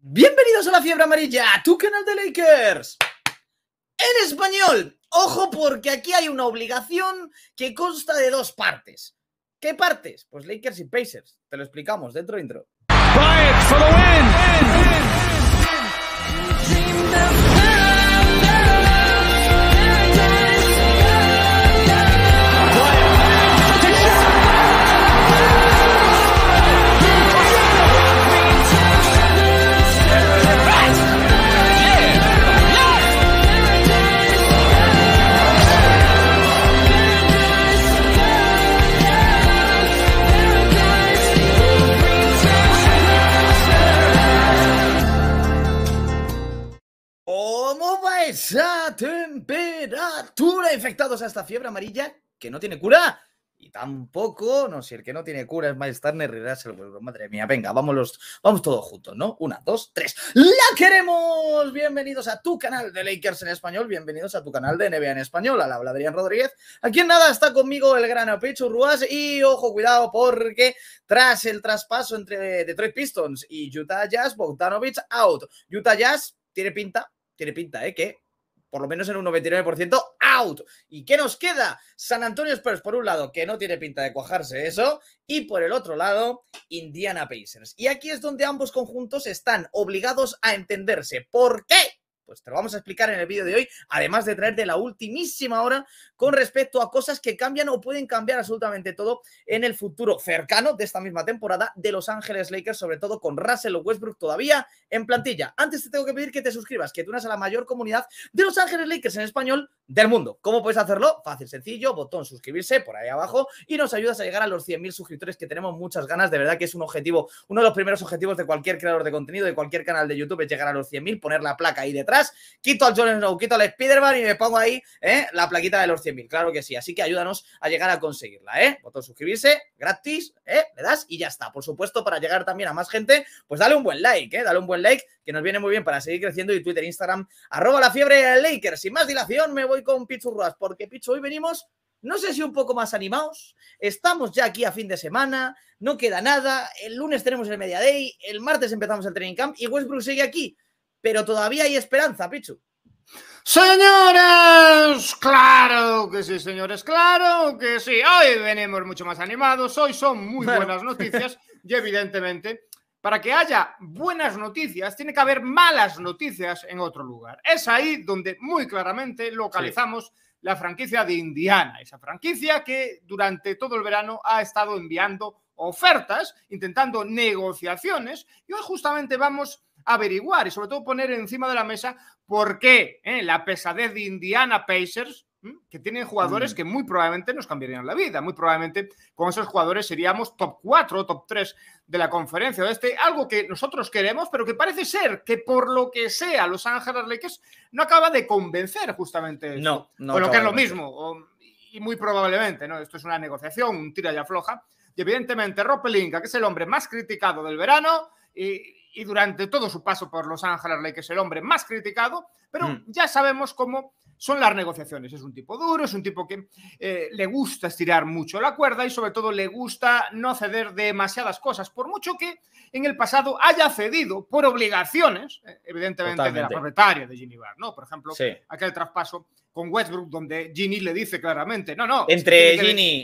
Bienvenidos a la fiebre amarilla, a tu canal de Lakers. En español, ojo porque aquí hay una obligación que consta de dos partes. ¿Qué partes? Pues Lakers y Pacers. Te lo explicamos dentro intro. esa temperatura, infectados a esta fiebre amarilla que no tiene cura. Y tampoco, no sé, el que no tiene cura es Miles Turner y el Madre mía, venga, los vamos todos juntos, ¿no? Una, dos, tres. ¡La queremos! Bienvenidos a tu canal de Lakers en español, bienvenidos a tu canal de NBA en español, la habla Adrián Rodríguez. Aquí en nada está conmigo el gran Pichu Ruas y ojo, cuidado, porque tras el traspaso entre Detroit Pistons y Utah Jazz, Bogdanovich out. Utah Jazz tiene pinta, tiene pinta, ¿eh? Que por lo menos en un 99% out. ¿Y qué nos queda? San Antonio Spurs, por un lado, que no tiene pinta de cuajarse eso, y por el otro lado, Indiana Pacers. Y aquí es donde ambos conjuntos están obligados a entenderse. ¿Por qué? Pues te lo vamos a explicar en el vídeo de hoy, además de traerte la ultimísima hora con respecto a cosas que cambian o pueden cambiar absolutamente todo en el futuro cercano de esta misma temporada de Los Ángeles Lakers, sobre todo con Russell Westbrook todavía en plantilla. Antes te tengo que pedir que te suscribas, que te unas a la mayor comunidad de Los Ángeles Lakers en español del mundo. ¿Cómo puedes hacerlo? Fácil, sencillo, botón suscribirse por ahí abajo y nos ayudas a llegar a los 100.000 suscriptores que tenemos muchas ganas. De verdad que es un objetivo, uno de los primeros objetivos de cualquier creador de contenido, de cualquier canal de YouTube, es llegar a los 100.000, poner la placa ahí detrás quito al Jones no quito al Spiderman y me pongo ahí ¿eh? la plaquita de los 100.000. Claro que sí. Así que ayúdanos a llegar a conseguirla, ¿eh? Botón suscribirse, gratis, ¿eh? das y ya está. Por supuesto, para llegar también a más gente, pues dale un buen like, ¿eh? Dale un buen like, que nos viene muy bien para seguir creciendo. Y Twitter, Instagram, arroba la fiebre Laker Sin más dilación, me voy con Pichu Ruas, porque Pichu, hoy venimos no sé si un poco más animados. Estamos ya aquí a fin de semana, no queda nada. El lunes tenemos el Media Day, el martes empezamos el Training Camp y Westbrook sigue aquí pero todavía hay esperanza, Pichu. Señores, claro que sí, señores, claro que sí. Hoy venimos mucho más animados, hoy son muy buenas noticias y evidentemente para que haya buenas noticias, tiene que haber malas noticias en otro lugar. Es ahí donde muy claramente localizamos la franquicia de Indiana, esa franquicia que durante todo el verano ha estado enviando ofertas, intentando negociaciones, y hoy justamente vamos averiguar y sobre todo poner encima de la mesa por qué ¿eh? la pesadez de Indiana Pacers, que tienen jugadores mm. que muy probablemente nos cambiarían la vida. Muy probablemente con esos jugadores seríamos top 4 o top 3 de la conferencia este, algo que nosotros queremos, pero que parece ser que por lo que sea Los Ángeles Lakers no acaba de convencer justamente. Esto. No, no. lo que es lo mismo, y muy probablemente, ¿no? Esto es una negociación, un tira y afloja. Y evidentemente Rob Pelinka, que es el hombre más criticado del verano, y, durante todo su paso por Los Ángeles que es el hombre más criticado, pero mm. ya sabemos cómo son las negociaciones. Es un tipo duro, es un tipo que eh, le gusta estirar mucho la cuerda y sobre todo le gusta no ceder demasiadas cosas, por mucho que en el pasado haya cedido por obligaciones, eh, evidentemente de la propietaria de Ginibar, ¿no? Por ejemplo, aquel traspaso con Westbrook, donde Ginny le dice claramente, no, no. Entre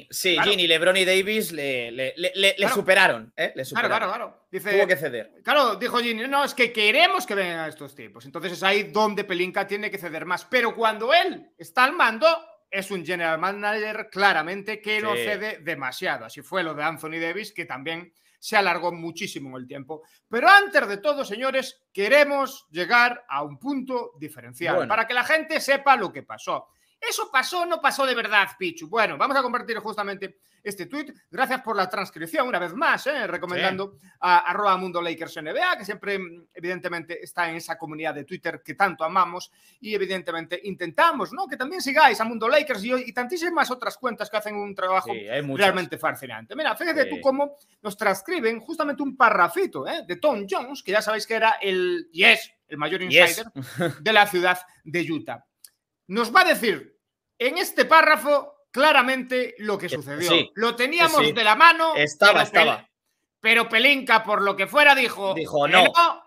sí, LeBron y Davis le, le, superaron, ¿eh? Claro, claro, claro. Dice, Tuvo que ceder. Claro, dijo Ginny, no, es que queremos que vengan estos tipos Entonces es ahí donde Pelinka tiene que ceder más. Pero cuando él está al mando, es un general manager claramente que no cede demasiado. Así fue lo de Anthony Davis, que también se alargó muchísimo el tiempo. Pero antes de todo, señores, queremos llegar a un punto diferencial para que la gente sepa lo que pasó. ¿Eso pasó no pasó de verdad, Pichu? Bueno, vamos a compartir justamente este tweet. Gracias por la transcripción, una vez más, ¿eh? recomendando a que siempre, mm, evidentemente, está en esa comunidad de Twitter que tanto amamos y, evidentemente, intentamos ¿no? que también sigáis a Mundo Lakers y, tantísimas otras cuentas que hacen un trabajo realmente fascinante. Mira, fíjate tú cómo nos transcriben justamente un parrafito ¿eh? de Tom Jones, que ya sabéis que era el, es el mayor insider de la ciudad de Utah. Nos va a decir en este párrafo claramente lo que eh, sucedió. lo teníamos de la mano. Estaba, estaba. Pero Pelinka, por lo que fuera, dijo, dijo que no.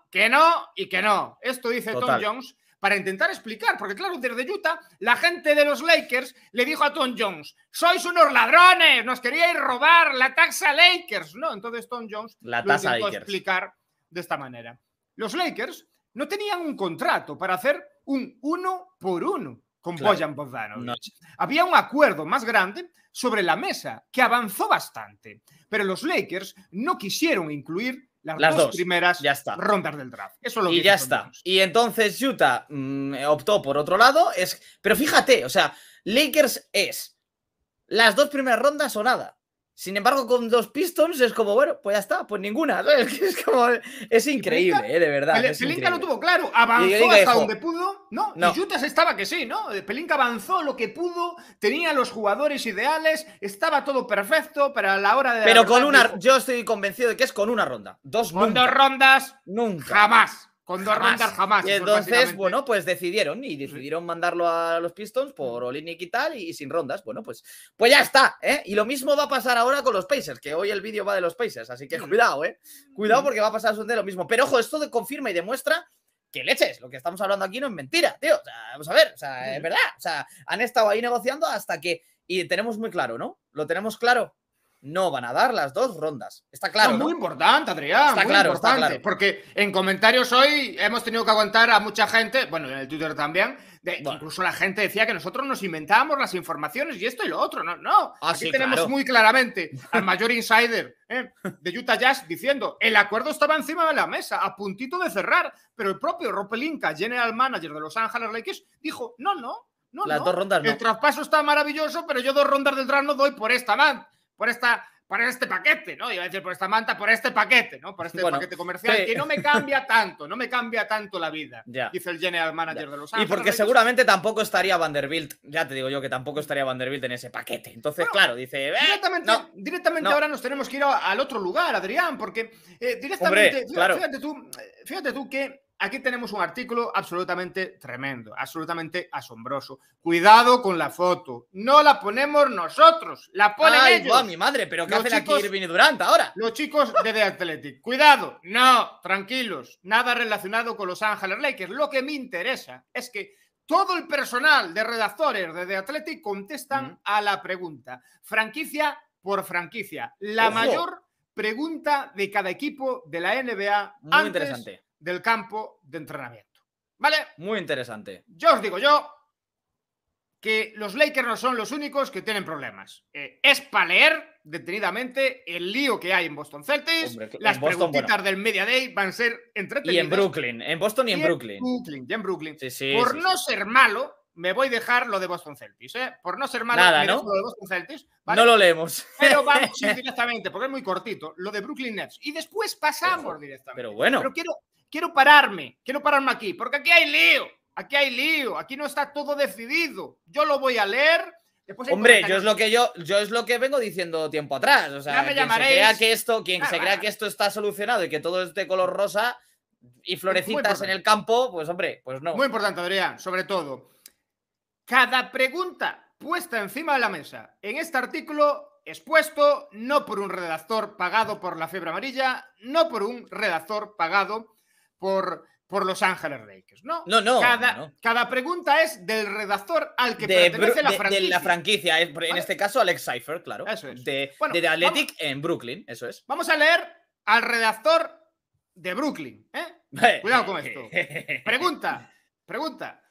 que no y que no. Esto dice Tom Jones para intentar explicar, porque claro, desde Utah, la gente de los Lakers le dijo a Tom Jones, sois unos ladrones, nos queríais robar la taxa Lakers, ¿no? Entonces Tom Jones la lo intentó explicar de esta manera. Los Lakers no tenían un contrato para hacer un uno por uno con Había un acuerdo más grande sobre la mesa que avanzó bastante, pero los Lakers no quisieron incluir las, dos, primeras rondas del draft. y ya está. Y entonces Utah mm, optó por otro lado. Es... Pero fíjate, o sea, Lakers es las dos primeras rondas o nada. Sin embargo, con dos Pistons es como, bueno, pues ya está, pues ninguna. Es, como, es increíble, ¿eh? de verdad. Pelinka lo tuvo claro, avanzó hasta donde pudo. No, no. Y estaba que sí, ¿no? Pelinka avanzó lo que pudo, tenía los jugadores ideales, estaba todo perfecto para la hora de. Pero con una, yo estoy convencido de que es con una ronda. Dos con dos rondas, nunca. Jamás. Con dos jamás. jamás. Y entonces, bueno, pues decidieron y decidieron mandarlo a los Pistons por mm. Olinick y tal y, sin rondas. Bueno, pues, pues ya está, ¿eh? Y lo mismo va a pasar ahora con los Pacers, que hoy el vídeo va de los Pacers, así que mm. cuidado, ¿eh? Cuidado mm. porque va a pasar de lo mismo. Pero ojo, esto confirma y demuestra que leches, lo que estamos hablando aquí no es mentira, tío. vamos a ver, o sea, es verdad. O sea, han estado ahí negociando hasta que. Y tenemos muy claro, ¿no? Lo tenemos claro no van a dar las dos rondas. Está claro. No, Muy importante, Adrián. Está claro, está claro. Porque en comentarios hoy hemos tenido que aguantar a mucha gente, bueno, en el Twitter también, incluso la gente decía que nosotros nos inventábamos las informaciones y esto y lo otro. No, no. Ah, tenemos muy claramente al mayor insider ¿eh? de Utah Jazz diciendo: el acuerdo estaba encima de la mesa, a puntito de cerrar, pero el propio Ropelinka, general manager de Los Ángeles Lakers, dijo: no, no. No, las dos rondas El traspaso está maravilloso, pero yo dos rondas del draft no doy por esta, man por esta por este paquete, ¿no? Iba a decir por esta manta, por este paquete, ¿no? Por este paquete comercial que no me cambia tanto, no me cambia tanto la vida, dice el general manager de los Ángeles. Y porque seguramente tampoco estaría Vanderbilt, ya te digo yo que tampoco estaría Vanderbilt en ese paquete. Entonces, claro, dice... Eh, directamente, directamente ahora nos tenemos que ir al otro lugar, Adrián, porque eh, directamente... fíjate, tú, eh, fíjate tú que Aquí tenemos un artículo absolutamente tremendo, absolutamente asombroso. Cuidado con la foto. No la ponemos nosotros, la ponen Ay, ellos. mi madre, pero ¿qué hacen aquí Irving Durant ahora? Los chicos de The Athletic. Cuidado, no, tranquilos. Nada relacionado con Los Ángeles Lakers. Lo que me interesa es que todo el personal de redactores de The Athletic contestan mm. a la pregunta. Franquicia por franquicia. La mayor pregunta de cada equipo de la NBA. Muy interesante del campo de entrenamiento. ¿Vale? Muy interesante. Yo os digo yo que los Lakers no son los únicos que tienen problemas. Eh, es para leer detenidamente el lío que hay en Boston Celtics. las preguntitas del Media Day van a ser entretenidas. Y en Brooklyn, en Boston y, en, Brooklyn. en Brooklyn. Por no ser malo, me voy a dejar lo de Boston Celtics. ¿eh? Por no ser malo, ¿no? lo de Boston Celtics. No lo leemos. Pero vamos directamente, porque es muy cortito, lo de Brooklyn Nets. Y después pasamos directamente. Pero bueno. Pero quiero quiero pararme, quiero pararme aquí, porque aquí hay lío, aquí hay lío, aquí no está todo decidido. Yo lo voy a leer. Hombre, yo es lo que yo, yo es lo que vengo diciendo tiempo atrás. O sea, ya me se crea que esto, quien se crea que esto está solucionado y que todo es de color rosa y florecitas en el campo, pues hombre, pues no. Muy importante, Adrián, sobre todo. Cada pregunta puesta encima de la mesa en este artículo expuesto no por un redactor pagado por la fiebre amarilla, no por un redactor pagado por, Los Ángeles Lakers, ¿no? No, no cada, pregunta es del redactor al que pertenece la franquicia. De, la franquicia, en este caso Alex Cipher, claro. Eso es. De, Athletic en Brooklyn, eso es. Vamos a leer al redactor de Brooklyn, ¿eh? Cuidado con esto. Pregunta, pregunta.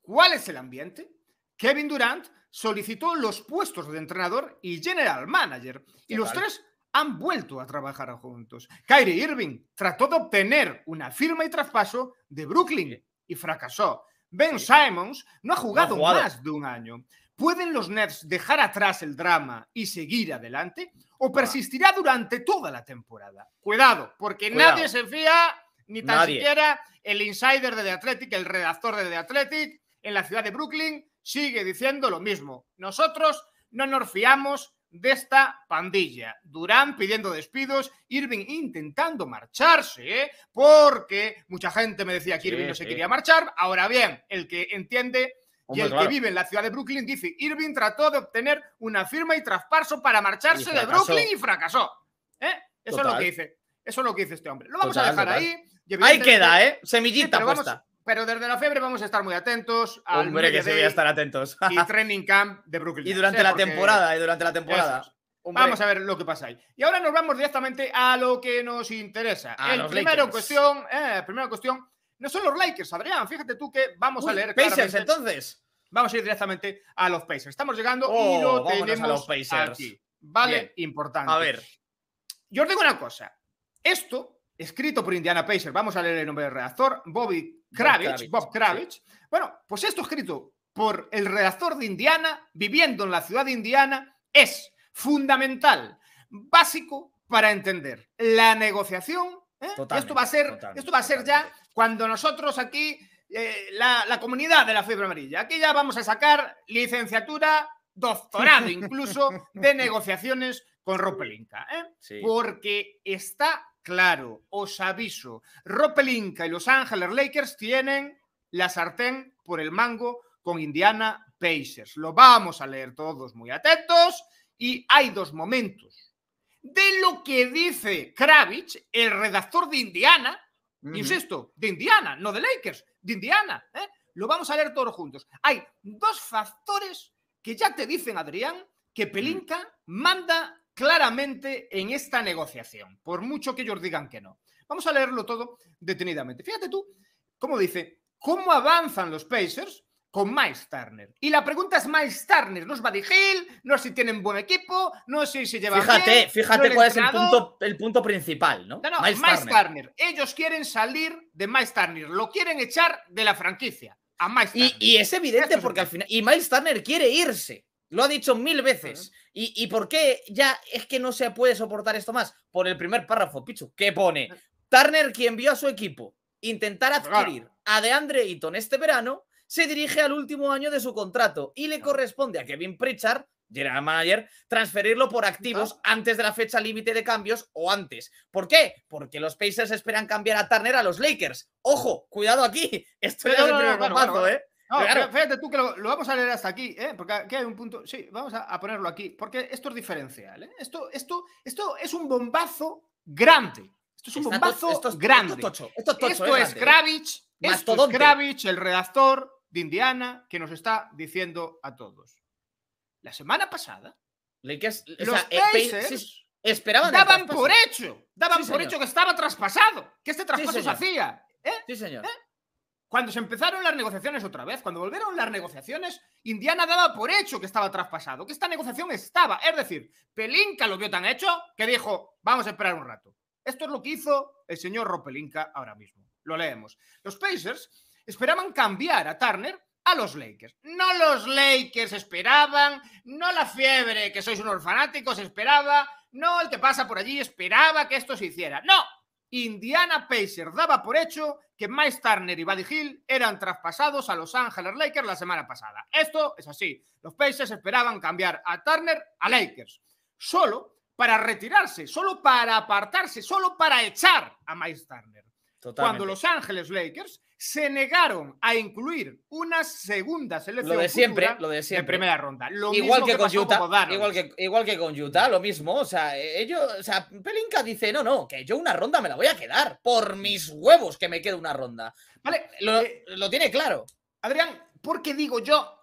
¿Cuál es el ambiente? Kevin Durant solicitó los puestos de entrenador y general manager y los tres han vuelto a trabajar juntos. Kyrie Irving trató de obtener una firma y traspaso de Brooklyn y fracasó. Ben Simons no ha jugado, más de un año. ¿Pueden los Nets dejar atrás el drama y seguir adelante? ¿O persistirá durante toda la temporada? Cuidado, porque nadie se fía, ni tan siquiera el insider de The Athletic, el redactor de The Athletic en la ciudad de Brooklyn, sigue diciendo lo mismo. Nosotros no nos fiamos de esta pandilla. Durán pidiendo despidos, Irving intentando marcharse, ¿eh? porque mucha gente me decía que Irving no se quería marchar. Ahora bien, el que entiende y el que vive en la ciudad de Brooklyn dice, Irving trató de obtener una firma y traspaso para marcharse de Brooklyn y fracasó. ¿eh? Eso es lo que dice. Eso es lo que dice este hombre. Lo vamos a dejar ahí. Ahí queda, ¿eh? Semillita puesta. Pero desde la febre vamos a estar muy atentos. Al Hombre, que se voy a estar atentos. y Training Camp de Brooklyn. Y durante ¿eh? la temporada, y durante la temporada. Vamos a ver lo que pasa ahí. Y ahora nos vamos directamente a lo que nos interesa. el primero cuestión, eh, primera cuestión, no son los Lakers, Adrián. Fíjate tú que vamos a leer. Pacers, entonces. Vamos a ir directamente a los Pacers. Estamos llegando y oh, lo tenemos a los Pacers. aquí. Vale, importante. A ver. Yo os digo una cosa. Esto, escrito por Indiana Pacers, vamos a leer el nombre del redactor, Bobby Kravitz, Bob Kravitz. Bueno, pues esto escrito por el redactor de Indiana, viviendo en la ciudad de Indiana, es fundamental, básico para entender la negociación. ¿eh? Esto va a ser, esto va a ser ya cuando nosotros aquí, eh, la, comunidad de la fiebre amarilla, aquí ya vamos a sacar licenciatura, doctorado incluso, de negociaciones con Ropelinka, ¿eh? porque está claro, os aviso, Ropelinka y Los Ángeles Lakers tienen la sartén por el mango con Indiana Pacers. Lo vamos a leer todos muy atentos y hay dos momentos. De lo que dice Kravitz, el redactor de Indiana, insisto, de Indiana, no de Lakers, de Indiana, ¿eh? lo vamos a leer todos juntos. Hay dos factores que ya te dicen, Adrián, que Pelinka manda claramente en esta negociación, por mucho que ellos digan que no. Vamos a leerlo todo detenidamente. Fíjate tú cómo dice, ¿cómo avanzan los Pacers con Miles Turner? Y la pregunta es Miles Turner, no es Buddy Hill, no es si tienen buen equipo, no es si se llevan Fíjate, fíjate cuál es el punto, el punto, principal, ¿no? Miles, Turner. Ellos quieren salir de Miles Turner, lo quieren echar de la franquicia. A Miles Y, y es evidente porque al final... Y Miles Turner quiere irse. Lo ha dicho mil veces. ¿Y, por qué ya es que no se puede soportar esto más? Por el primer párrafo, Pichu, que pone Turner, quien vio a su equipo intentar adquirir a DeAndre Eaton este verano, se dirige al último año de su contrato y le corresponde a Kevin Pritchard, General Manager, transferirlo por activos antes de la fecha límite de cambios o antes. ¿Por qué? Porque los Pacers esperan cambiar a Turner a los Lakers. Ojo, cuidado aquí. Esto ya es el primer ¿eh? Fíjate tú que lo, vamos a leer hasta aquí, ¿eh? porque aquí hay un punto. Sí, vamos a, ponerlo aquí, porque esto es diferencial. ¿eh? Esto, esto, esto es un bombazo grande. Esto es un bombazo grande. Esto, es, Gravich, el redactor de Indiana, que nos está diciendo a todos. La semana pasada, los eh, esperaban daban por hecho, daban por hecho que estaba traspasado, que este traspaso se hacía. ¿eh? Sí, señor. ¿Eh? Cuando se empezaron las negociaciones otra vez, cuando volvieron las negociaciones, Indiana daba por hecho que estaba traspasado, que esta negociación estaba. Es decir, Pelinka lo vio tan hecho que dijo, vamos a esperar un rato. Esto es lo que hizo el señor Ropelinka ahora mismo. Lo leemos. Los Pacers esperaban cambiar a Turner a los Lakers. No los Lakers esperaban, no la fiebre que sois unos fanáticos esperaba, no el que pasa por allí esperaba que esto se hiciera. No, Indiana Pacers daba por hecho que Miles Turner y Buddy Hill eran traspasados a Los Ángeles Lakers la semana pasada. Esto es así. Los Pacers esperaban cambiar a Turner a Lakers, solo para retirarse, solo para apartarse, solo para echar a Miles Turner. Cuando Los Ángeles Lakers se negaron a incluir una segunda selección. Lo de siempre, lo de primera ronda. Lo igual, que con Utah, igual, que, igual que con Utah, lo mismo. O sea, ellos, o sea, Pelinka dice, no, no, que yo una ronda me la voy a quedar. Por mis huevos que me quede una ronda. Vale, lo, eh, lo tiene claro. Adrián, porque digo yo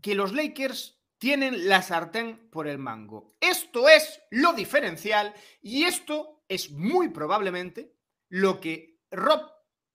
que los Lakers tienen la sartén por el mango. Esto es lo diferencial y esto es muy probablemente lo que Rob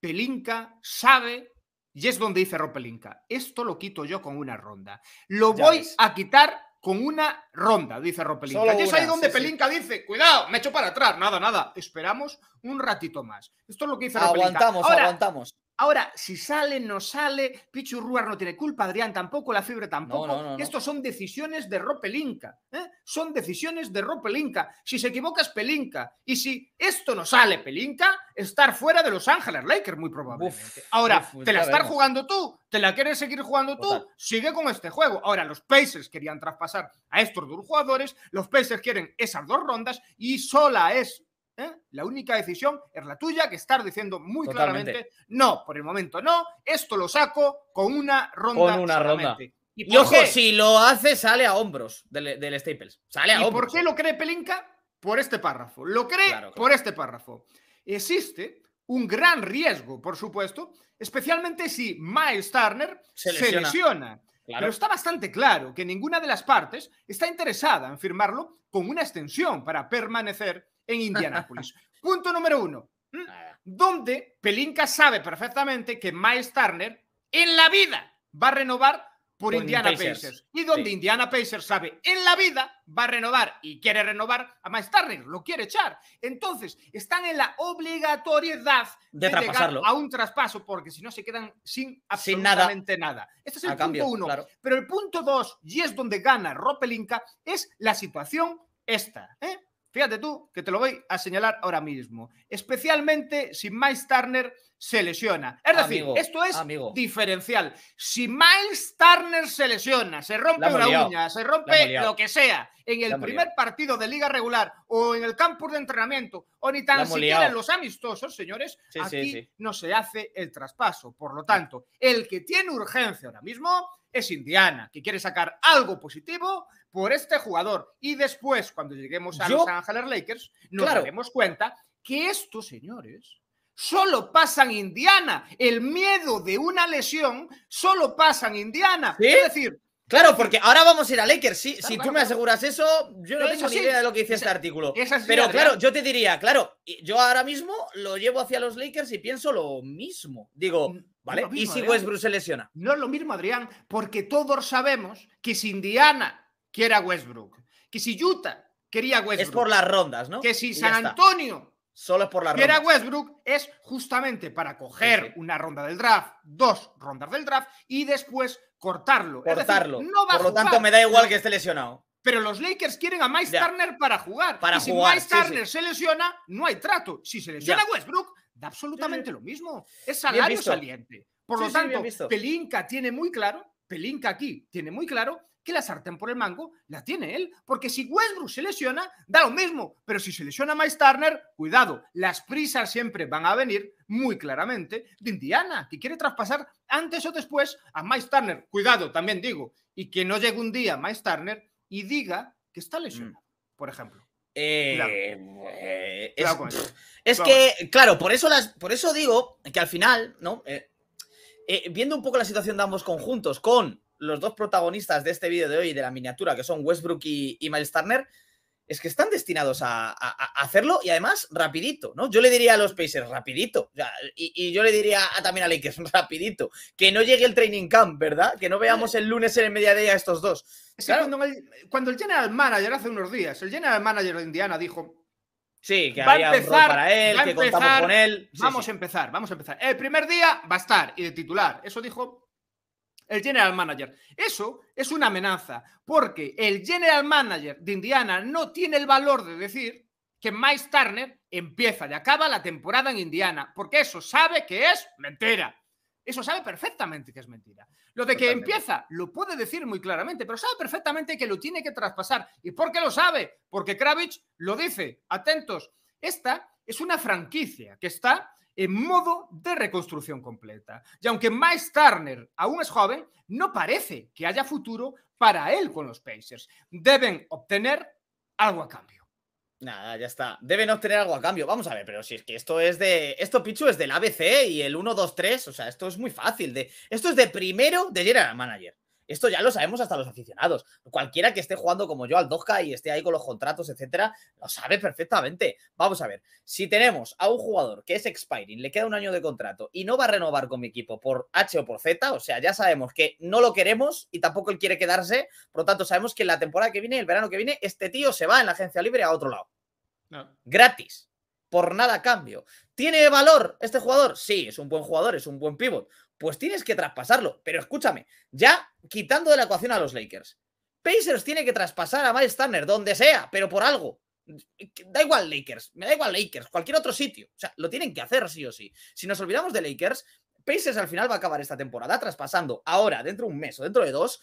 Pelinka sabe y es donde dice Ropelinka, esto lo quito yo con una ronda. Lo voy a quitar con una ronda, dice Ropelinka. y es ahí donde Pelinka dice, cuidado, me echo para atrás, nada, nada, esperamos un ratito más. Esto es lo que dice Aguantamos, aguantamos. Ahora, si sale, no sale, Pichu Ruar no tiene culpa, Adrián tampoco, la fibra tampoco. Estos son decisiones de Ropelinka. ¿eh? Son decisiones de Ropelinka. Si se equivoca es Pelinka. Y si esto no sale, Pelinka, estar fuera de Los Ángeles Lakers, muy probablemente. Ahora, te la estás jugando tú, te la quieres seguir jugando tú, sigue con este juego. Ahora, los Pacers querían traspasar a estos dos jugadores, los Pacers quieren esas dos rondas y sola es ¿eh? la única decisión es la tuya, que estar diciendo muy claramente, no, por el momento no, esto lo saco con una ronda. Con una ronda. Y, ojo, si lo hace, sale a hombros del, Staples. Sale a ¿Y por qué lo cree Pelinka? Por este párrafo. Lo cree por este párrafo. Existe un gran riesgo, por supuesto, especialmente si Miles Turner se lesiona. Pero está bastante claro que ninguna de las partes está interesada en firmarlo con una extensión para permanecer en Indianápolis. Punto número uno, mm, donde Pelinka sabe perfectamente que Miles Turner en la vida va a renovar por Indiana Pacers. Y donde Indiana Pacers sabe en la vida va a renovar y quiere renovar a Miles Turner, lo quiere echar. Entonces, están en la obligatoriedad de, de a un traspaso porque si no se quedan sin absolutamente nada. Este es el punto uno. Pero el punto dos, y es donde gana Pelinka, es la situación esta. ¿eh? Fíjate tú que te lo voy a señalar ahora mismo. Especialmente si Miles Turner se lesiona. Es decir, esto es diferencial. Si Miles Turner se lesiona, se rompe una uña, se rompe lo que sea, en el primer partido de liga regular o en el campus de entrenamiento o ni tan siquiera en los amistosos, señores, aquí no se hace el traspaso. Por lo tanto, el que tiene urgencia ahora mismo es Indiana, que quiere sacar algo positivo por este jugador. Y después, cuando lleguemos a los Ángeles Lakers, nos daremos cuenta que estos señores solo pasan Indiana. El miedo de una lesión solo pasan Indiana. Es decir, Claro, porque ahora vamos a ir a Lakers. si tú me aseguras eso, yo no tengo ni idea de lo que dice este artículo. Pero claro, yo te diría, claro, yo ahora mismo lo llevo hacia los Lakers y pienso lo mismo. Digo, ¿vale? ¿Y si Westbrook se lesiona? No es lo mismo, Adrián, porque todos sabemos que si Indiana quiere a Westbrook, que si Utah quería a Westbrook. Es por las rondas, ¿no? Que si San Antonio Solo es por la primera a Westbrook es justamente para coger una ronda del draft, dos rondas del draft y después cortarlo. Cortarlo. no por lo tanto, me da igual que esté lesionado. Pero los Lakers quieren a Miles Turner para jugar. Para si jugar, Turner se lesiona, no hay trato. Si se lesiona Westbrook, da absolutamente lo mismo. Es salario saliente. Por lo tanto, Pelinka tiene muy claro, Pelinka aquí tiene muy claro que la sartén por el mango la tiene él. Porque si Westbrook se lesiona, da lo mismo. Pero si se lesiona Maestarner, cuidado, las prisas siempre van a venir muy claramente de Indiana, que quiere traspasar antes o después a Miles Turner. Cuidado, también digo. Y que no llegue un día Miles Turner y diga que está lesionado, mm. por ejemplo. Eh, eh, es, es que, claro, por eso, las, por eso digo que al final, ¿no? Eh, viendo un poco la situación de ambos conjuntos, con los dos protagonistas de este vídeo de hoy, de la miniatura, que son Westbrook y, Miles Turner, es que están destinados a, hacerlo y además rapidito, ¿no? Yo le diría a los Pacers, rapidito. y, yo le diría también a Lakers, rapidito. Que no llegue el training camp, ¿verdad? Que no veamos el lunes en el mediodía estos dos. cuando, el, general manager hace unos días, el general manager de Indiana dijo... Sí, que va había empezar, para él, que contamos con él. vamos a empezar, vamos a empezar. El primer día va a estar, y de titular. Eso dijo el general manager. Eso es una amenaza, porque el general manager de Indiana no tiene el valor de decir que Mike Turner empieza y acaba la temporada en Indiana, porque eso sabe que es mentira. Eso sabe perfectamente que es mentira. Lo de que empieza lo puede decir muy claramente, pero sabe perfectamente que lo tiene que traspasar. ¿Y por qué lo sabe? Porque Kravitz lo dice. Atentos. Esta es una franquicia que está en modo de reconstrucción completa. Y aunque Miles Turner aún es joven, no parece que haya futuro para él con los Pacers. Deben obtener algo a cambio. Nada, ya está. Deben obtener algo a cambio. Vamos a ver, pero si es que esto es de. Esto, Pichu, es del ABC y el 1, 2, 3. O sea, esto es muy fácil. De... Esto es de primero de General Manager. Esto ya lo sabemos hasta los aficionados. Cualquiera que esté jugando como yo al 2K y esté ahí con los contratos, etcétera, lo sabe perfectamente. Vamos a ver, si tenemos a un jugador que es expiring, le queda un año de contrato y no va a renovar con mi equipo por H o por Z, o sea, ya sabemos que no lo queremos y tampoco él quiere quedarse, por lo tanto sabemos que en la temporada que viene, el verano que viene, este tío se va en la agencia libre a otro lado. Gratis por nada cambio. ¿Tiene valor este jugador? Sí, es un buen jugador, es un buen pivot pues tienes que traspasarlo. Pero escúchame, ya quitando de la ecuación a los Lakers, Pacers tiene que traspasar a Miles Turner, donde sea, pero por algo. Da igual Lakers, me da igual Lakers, cualquier otro sitio. O sea, lo tienen que hacer sí o sí. Si nos olvidamos de Lakers, Pacers al final va a acabar esta temporada traspasando ahora, dentro de un mes o dentro de dos,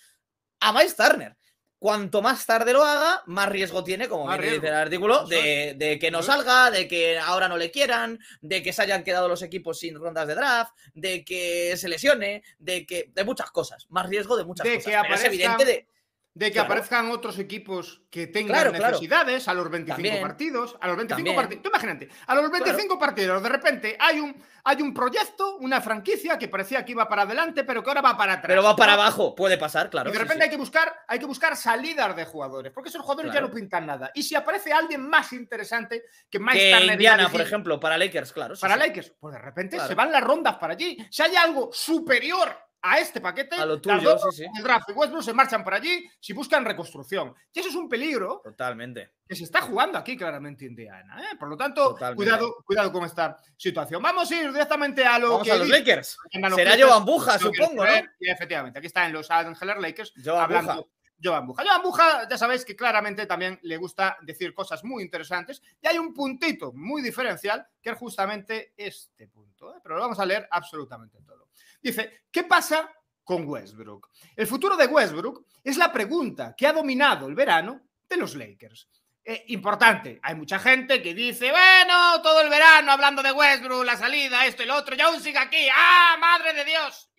a Miles Turner cuanto más tarde lo haga, más riesgo tiene, como dice el artículo, de, que no salga, de que ahora no le quieran, de que se hayan quedado los equipos sin rondas de draft, de que se lesione, de que. de muchas cosas. Más riesgo de muchas cosas. es evidente de de que aparezcan otros equipos que tengan necesidades a los 25 partidos, a los 25 partidos. Tú imagínate, a los 25 partidos de repente hay un hay un proyecto, una franquicia que parecía que iba para adelante, pero que ahora va para atrás. Pero va para abajo, puede pasar, claro. de repente hay que buscar hay que buscar salidas de jugadores, porque esos jugadores ya no pintan nada. Y si aparece alguien más interesante que más Indiana, por ejemplo, para Lakers, claro. para Lakers, pues de repente se van las rondas para allí. Si hay algo superior a este paquete, las dos, el draft y Westbrook se marchan por allí si buscan reconstrucción. Y eso es un peligro Totalmente. que se está jugando aquí claramente Indiana. ¿eh? Por lo tanto, cuidado, cuidado con esta situación. Vamos a ir directamente a lo Vamos que... a los Lakers. Será Jovan Buja, supongo, ¿no? efectivamente, aquí está en los Angeles Lakers hablando... Buja. Jovan Buja. ya sabéis que claramente también le gusta decir cosas muy interesantes y hay un puntito muy diferencial que es justamente este punto, ¿eh? pero lo vamos a leer absolutamente todo. Dice, ¿qué pasa con Westbrook? El futuro de Westbrook es la pregunta que ha dominado el verano de los Lakers. Eh, importante, hay mucha gente que dice, bueno, todo el verano hablando de Westbrook, la salida, esto y lo otro, y aún sigue aquí, ¡ah, madre de Dios!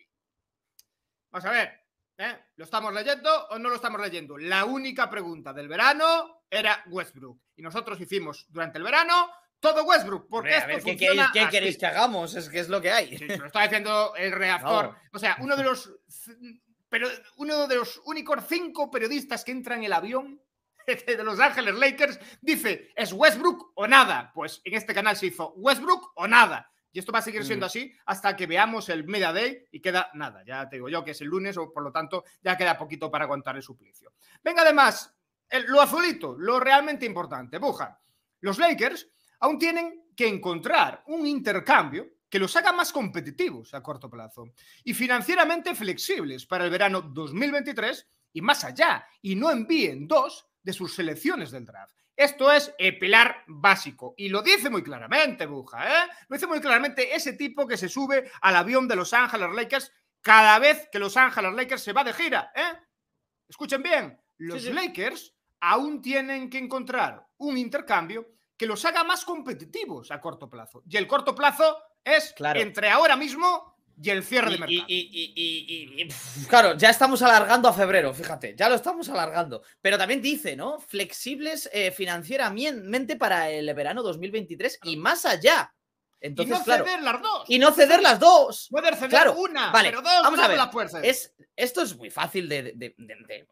Vamos a ver, ¿eh? ¿lo estamos leyendo o no lo estamos leyendo? La única pregunta del verano era Westbrook. Y nosotros hicimos durante el verano todo Westbrook, porque ¿qué, queréis, que hagamos? Es que es lo que hay. lo está diciendo el reactor. O sea, uno de los pero uno de los únicos cinco periodistas que entra en el avión de Los Ángeles Lakers dice, ¿es Westbrook o nada? Pues en este canal se hizo Westbrook o nada. Y esto va a seguir mm. siendo así hasta que veamos el media day y queda nada. Ya te digo yo que es el lunes o por lo tanto ya queda poquito para aguantar el suplicio. Venga además, lo azulito, lo realmente importante. Buja, los Lakers aún tienen que encontrar un intercambio que los haga más competitivos a corto plazo y financieramente flexibles para el verano 2023 y más allá, y no envíen dos de sus selecciones del draft. Esto es el pilar básico. Y lo dice muy claramente, Buja. ¿eh? Lo dice muy claramente ese tipo que se sube al avión de Los Ángeles Lakers cada vez que Los Ángeles Lakers se va de gira. ¿eh? Escuchen bien, los Lakers aún tienen que encontrar un intercambio que los haga más competitivos a corto plazo. Y el corto plazo es entre ahora mismo y el cierre de mercado. Y, claro, ya estamos alargando a febrero, fíjate, ya lo estamos alargando. Pero también dice, ¿no? Flexibles eh, financieramente para el verano 2023 y más allá y no ceder las dos. Y no ceder las dos. Puede ceder una, vale, pero dos vamos a ver. Las es, esto es muy fácil de,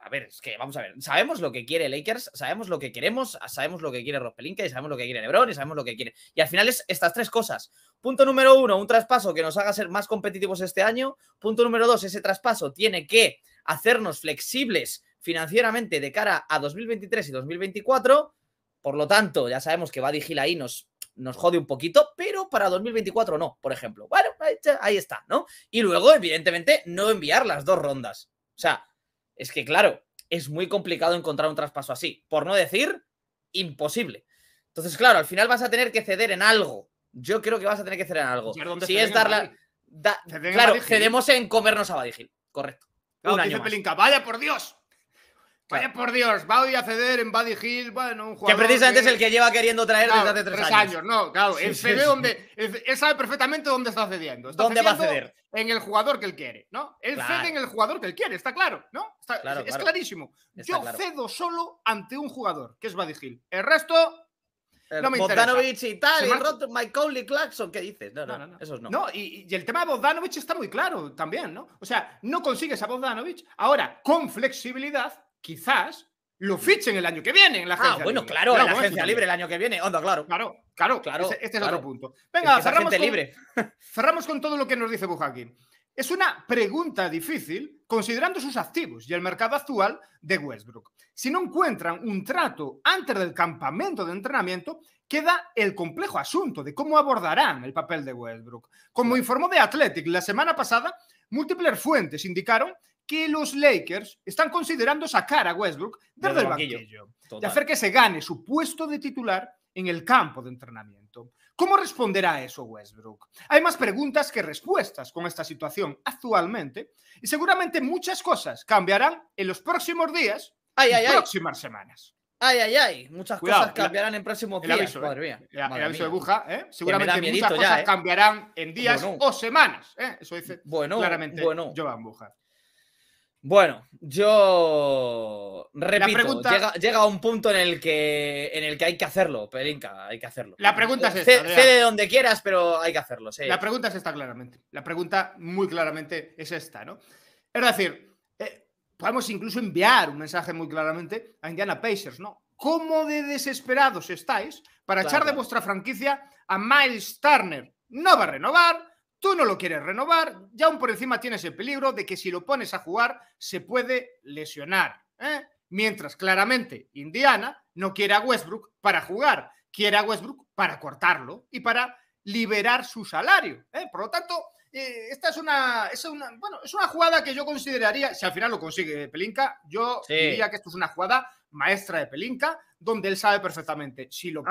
A ver, es que vamos a ver. Sabemos lo que quiere Lakers, sabemos lo que queremos, sabemos lo que quiere Rospelinka y sabemos lo que quiere LeBron y sabemos lo que quiere. Y al final es estas tres cosas. Punto número uno, un traspaso que nos haga ser más competitivos este año. Punto número dos, ese traspaso tiene que hacernos flexibles financieramente de cara a 2023 y 2024. Por lo tanto, ya sabemos que va a digilar ahí nos nos jode un poquito, pero para 2024 no, por ejemplo. Bueno, ahí está, ¿no? Y luego, evidentemente, no enviar las dos rondas. O sea, es que claro, es muy complicado encontrar un traspaso así, por no decir imposible. Entonces, claro, al final vas a tener que ceder en algo. Yo creo que vas a tener que ceder en algo. Si es claro, cedemos en comernos a Badigil, correcto. vaya por Dios por Dios, va a ceder en Buddy Hill, bueno, un jugador. Que precisamente es el que lleva queriendo traer desde hace tres, años. No, claro, él, sabe perfectamente dónde está cediendo. ¿Dónde cediendo va a ceder? En el jugador que él quiere, ¿no? Él cede en el jugador que él quiere, está claro, ¿no? es, clarísimo. Yo cedo solo ante un jugador, que es Buddy Hill. El resto. Eh, no me y tal, y Mike ¿qué dices? No, no, no, esos no. No, y, el tema de Bogdanovich está muy claro también, ¿no? O sea, no consigues a Bogdanovic. Ahora, con flexibilidad, quizás lo fichen el año que viene en la ah, agencia Ah, bueno, claro, en la agencia libre el año que viene, onda, claro. Claro, claro, Este, es otro punto. Venga, cerramos, con, con todo lo que nos dice Bujakin. Es una pregunta difícil considerando sus activos y el mercado actual de Westbrook. Si no encuentran un trato antes del campamento de entrenamiento, queda el complejo asunto de cómo abordarán el papel de Westbrook. Como informó The Athletic la semana pasada, múltiples fuentes indicaron que los Lakers están considerando sacar a Westbrook desde, el banquillo, de y hacer que se gane su puesto de titular en el campo de entrenamiento. ¿Cómo responderá eso Westbrook? Hay más preguntas que respuestas con esta situación actualmente y seguramente muchas cosas cambiarán en los próximos días próximas semanas. Ay, ay, ay, muchas cosas cambiarán en próximos días. el, aviso de Buja, seguramente muchas cosas eh. cambiarán en días o semanas. Eh. Eso dice claramente bueno. Buja. Bueno, yo repito, llega, a un punto en el que en el que hay que hacerlo, Pelinka, hay que hacerlo. La pregunta es esta, Cede de donde quieras, pero hay que hacerlo. La pregunta es esta claramente. La pregunta muy claramente es esta, ¿no? Es decir, eh, podemos incluso enviar un mensaje muy claramente a Indiana Pacers, ¿no? ¿Cómo de desesperados estáis para echar de vuestra franquicia a Miles Turner? No va a renovar, Tú no lo quieres renovar, ya aún por encima tienes el peligro de que si lo pones a jugar se puede lesionar. ¿eh? Mientras claramente Indiana no quiere a Westbrook para jugar, quiere a Westbrook para cortarlo y para liberar su salario. ¿eh? Por lo tanto, eh, esta es una, es bueno, es una jugada que yo consideraría, si al final lo consigue Pelinka, yo diría que esto es una jugada maestra de Pelinka, donde él sabe perfectamente si lo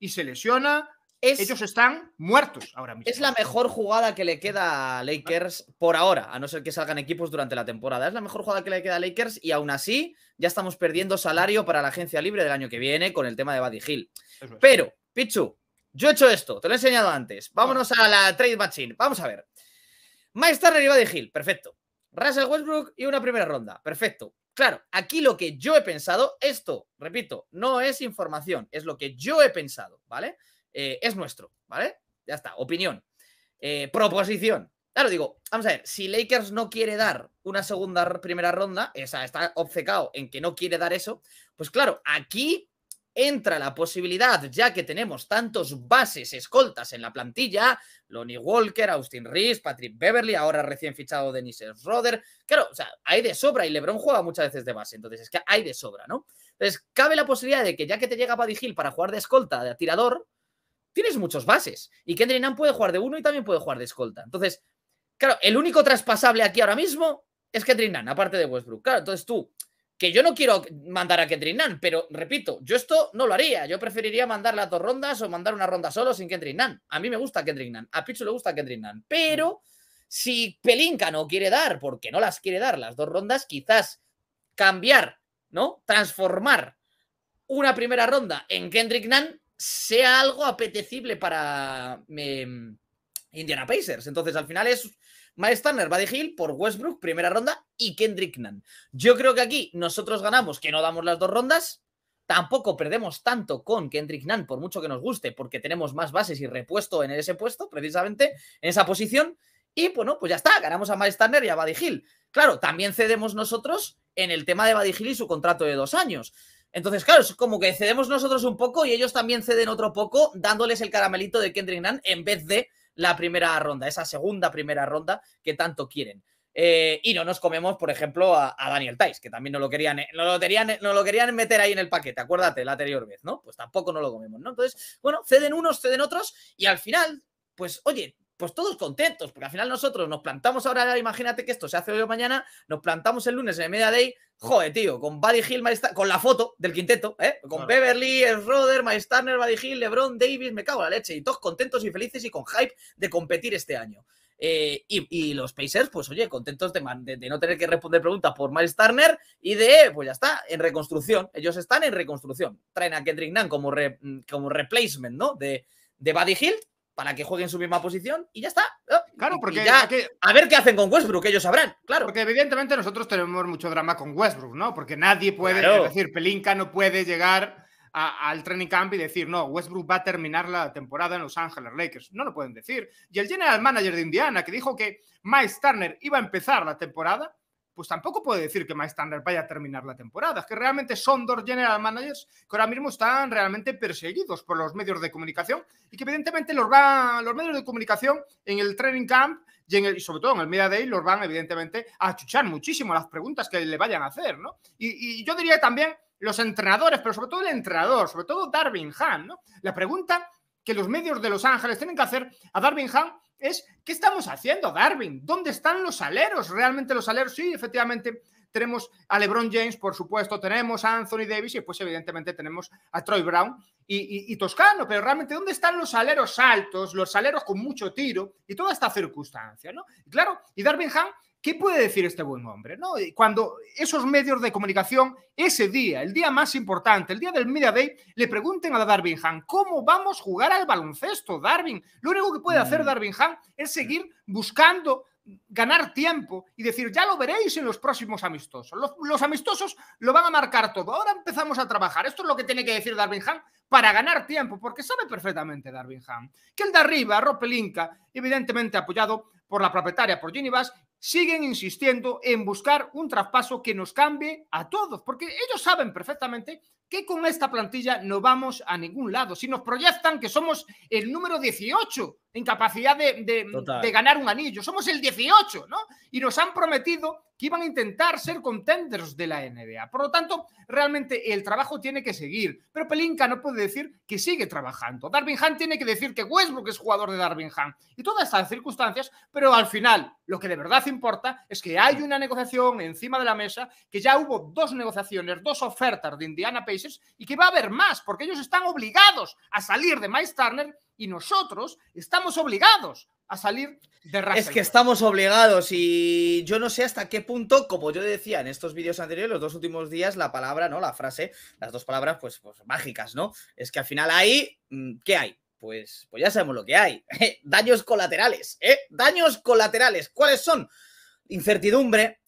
y se lesiona ellos están muertos ahora mismo. Es la mejor jugada que le queda a Lakers por ahora, a no ser que salgan equipos durante la temporada. Es la mejor jugada que le queda a Lakers y aún así ya estamos perdiendo salario para la agencia libre del año que viene con el tema de Buddy Hill. Pero, Pichu, yo he hecho esto, te lo he enseñado antes. Vámonos a la trade machine. Vamos a ver. Miles y Buddy Hill, perfecto. Russell Westbrook y una primera ronda, perfecto. Claro, aquí lo que yo he pensado, esto, repito, no es información, es lo que yo he pensado, ¿vale? Eh, es nuestro, ¿vale? Ya está, opinión. Eh, proposición. Claro, digo, vamos a ver, si Lakers no quiere dar una segunda primera ronda, o está obcecado en que no quiere dar eso, pues claro, aquí entra la posibilidad, ya que tenemos tantos bases escoltas en la plantilla, Lonnie Walker, Austin Reeves, Patrick Beverly, ahora recién fichado Dennis Roder, claro, o sea, hay de sobra y LeBron juega muchas veces de base, entonces es que hay de sobra, ¿no? Entonces, cabe la posibilidad de que ya que te llega Buddy Hill para jugar de escolta, de tirador, tienes muchos bases. Y Kendrick Nunn puede jugar de uno y también puede jugar de escolta. Entonces, claro, el único traspasable aquí ahora mismo es Kendrick Nunn, aparte de Westbrook. Claro, entonces tú, que yo no quiero mandar a Kendrick Nunn, pero repito, yo esto no lo haría. Yo preferiría mandar las dos rondas o mandar una ronda solo sin Kendrick Nunn. A mí me gusta Kendrick Nunn, a Pichu le gusta Kendrick Nunn, pero mm. si Pelinka no quiere dar, porque no las quiere dar las dos rondas, quizás cambiar, ¿no? Transformar una primera ronda en Kendrick Nunn sea algo apetecible para Indiana Pacers. Entonces, al final es Miles Turner Hill por Westbrook, primera ronda, y Kendrick Nunn. Yo creo que aquí nosotros ganamos, que no damos las dos rondas. Tampoco perdemos tanto con Kendrick Nunn, por mucho que nos guste, porque tenemos más bases y repuesto en ese puesto, precisamente, en esa posición. Y bueno, pues ya está, ganamos a Miles y a Buddy Hill. Claro, también cedemos nosotros en el tema de Buddy Hill y su contrato de dos años. Entonces, claro, es como que cedemos nosotros un poco y ellos también ceden otro poco, dándoles el caramelito de Kendrick Nunn en vez de la primera ronda, esa segunda primera ronda que tanto quieren. Eh, y no nos comemos, por ejemplo, a, Daniel Tice, que también no lo, querían, no, lo querían, no lo querían meter ahí en el paquete, acuérdate, la anterior vez, ¿no? Pues tampoco no lo comemos, ¿no? Entonces, bueno, ceden unos, ceden otros, y al final, pues, oye, pues todos contentos, porque al final nosotros nos plantamos ahora, imagínate que esto se hace hoy o mañana, nos plantamos el lunes en el Media Day, joder, tío, con Buddy Hill, con la foto del quinteto, ¿eh? con Beverly Beverly, Schroeder, Maestarner, Buddy Hill, LeBron, Davis, me cago en la leche, y todos contentos y felices y con hype de competir este año. Eh, y, los Pacers, pues oye, contentos de, no tener que responder preguntas por Miles y de, pues ya está, en reconstrucción. Ellos están en reconstrucción. Traen a Kendrick Nunn como, como replacement, ¿no? De, de Buddy Hill, para que jueguen su misma posición y ya está. Oh, claro, porque a ver qué hacen con Westbrook, ellos sabrán, claro. Porque evidentemente nosotros tenemos mucho drama con Westbrook, ¿no? Porque nadie puede, decir, Pelinka no puede llegar al training camp y decir, no, Westbrook va a terminar la temporada en Los Ángeles Lakers. No lo pueden decir. Y el general manager de Indiana, que dijo que Mike Turner iba a empezar la temporada, pues tampoco puede decir que Mike vaya a terminar la temporada. Es que realmente son dos general managers que ahora mismo están realmente perseguidos por los medios de comunicación y que evidentemente los, van, los medios de comunicación en el training camp y, sobre todo en el Media Day los van evidentemente a achuchar muchísimo las preguntas que le vayan a hacer, ¿no? Y, yo diría también los entrenadores, pero sobre todo el entrenador, sobre todo Darwin Han, ¿no? La pregunta que los medios de Los Ángeles tienen que hacer a Darwin Han es ¿qué estamos haciendo, Darwin? ¿Dónde están los aleros? ¿Realmente los aleros? Sí, efectivamente. Tenemos a LeBron James, por supuesto, tenemos a Anthony Davis y pues evidentemente tenemos a Troy Brown y, Toscano, pero realmente ¿dónde están los aleros altos, los aleros con mucho tiro y toda esta circunstancia? ¿no? claro, y Darwin Ham ¿Qué puede decir este buen hombre? ¿No? Cuando esos medios de comunicación, ese día, el día más importante, el día del Media Day, le pregunten a Darwin Han, ¿cómo vamos a jugar al baloncesto, Darwin? Lo único que puede hacer mm. Darwin Han es seguir buscando ganar tiempo y decir, ya lo veréis en los próximos amistosos. Los, amistosos lo van a marcar todo. Ahora empezamos a trabajar. Esto es lo que tiene que decir Darwin Han para ganar tiempo, porque sabe perfectamente Darwin Han que el de arriba, Ropelinka, evidentemente apoyado por la propietaria, por Ginny siguen insistiendo en buscar un traspaso que nos cambie a todos, porque ellos saben perfectamente que con esta plantilla no vamos a ningún lado. Si nos proyectan que somos el número 18 en capacidad de, ganar un anillo, somos el 18, ¿no? Y nos han prometido que iban a intentar ser contenders de la NBA. Por lo tanto, realmente el trabajo tiene que seguir, pero Pelinka no puede decir que sigue trabajando. Darwin Han tiene que decir que Westbrook es jugador de Darwin Han y todas estas circunstancias, pero al final lo que de verdad importa es que hay una negociación encima de la mesa, que ya hubo dos negociaciones, dos ofertas de Indiana Pacers y que va a haber más, porque ellos están obligados a salir de Mike Turner y nosotros estamos obligados a salir de Russell. Es que estamos obligados y yo no sé hasta qué punto, como yo decía en estos vídeos anteriores, los dos últimos días, la palabra, ¿no? La frase, las dos palabras, pues, pues mágicas, ¿no? Es que al final ahí, mm, ¿qué hay? Pues, pues ya sabemos lo que hay. ¿eh? Daños colaterales, ¿eh? Daños colaterales. ¿Cuáles son? Incertidumbre,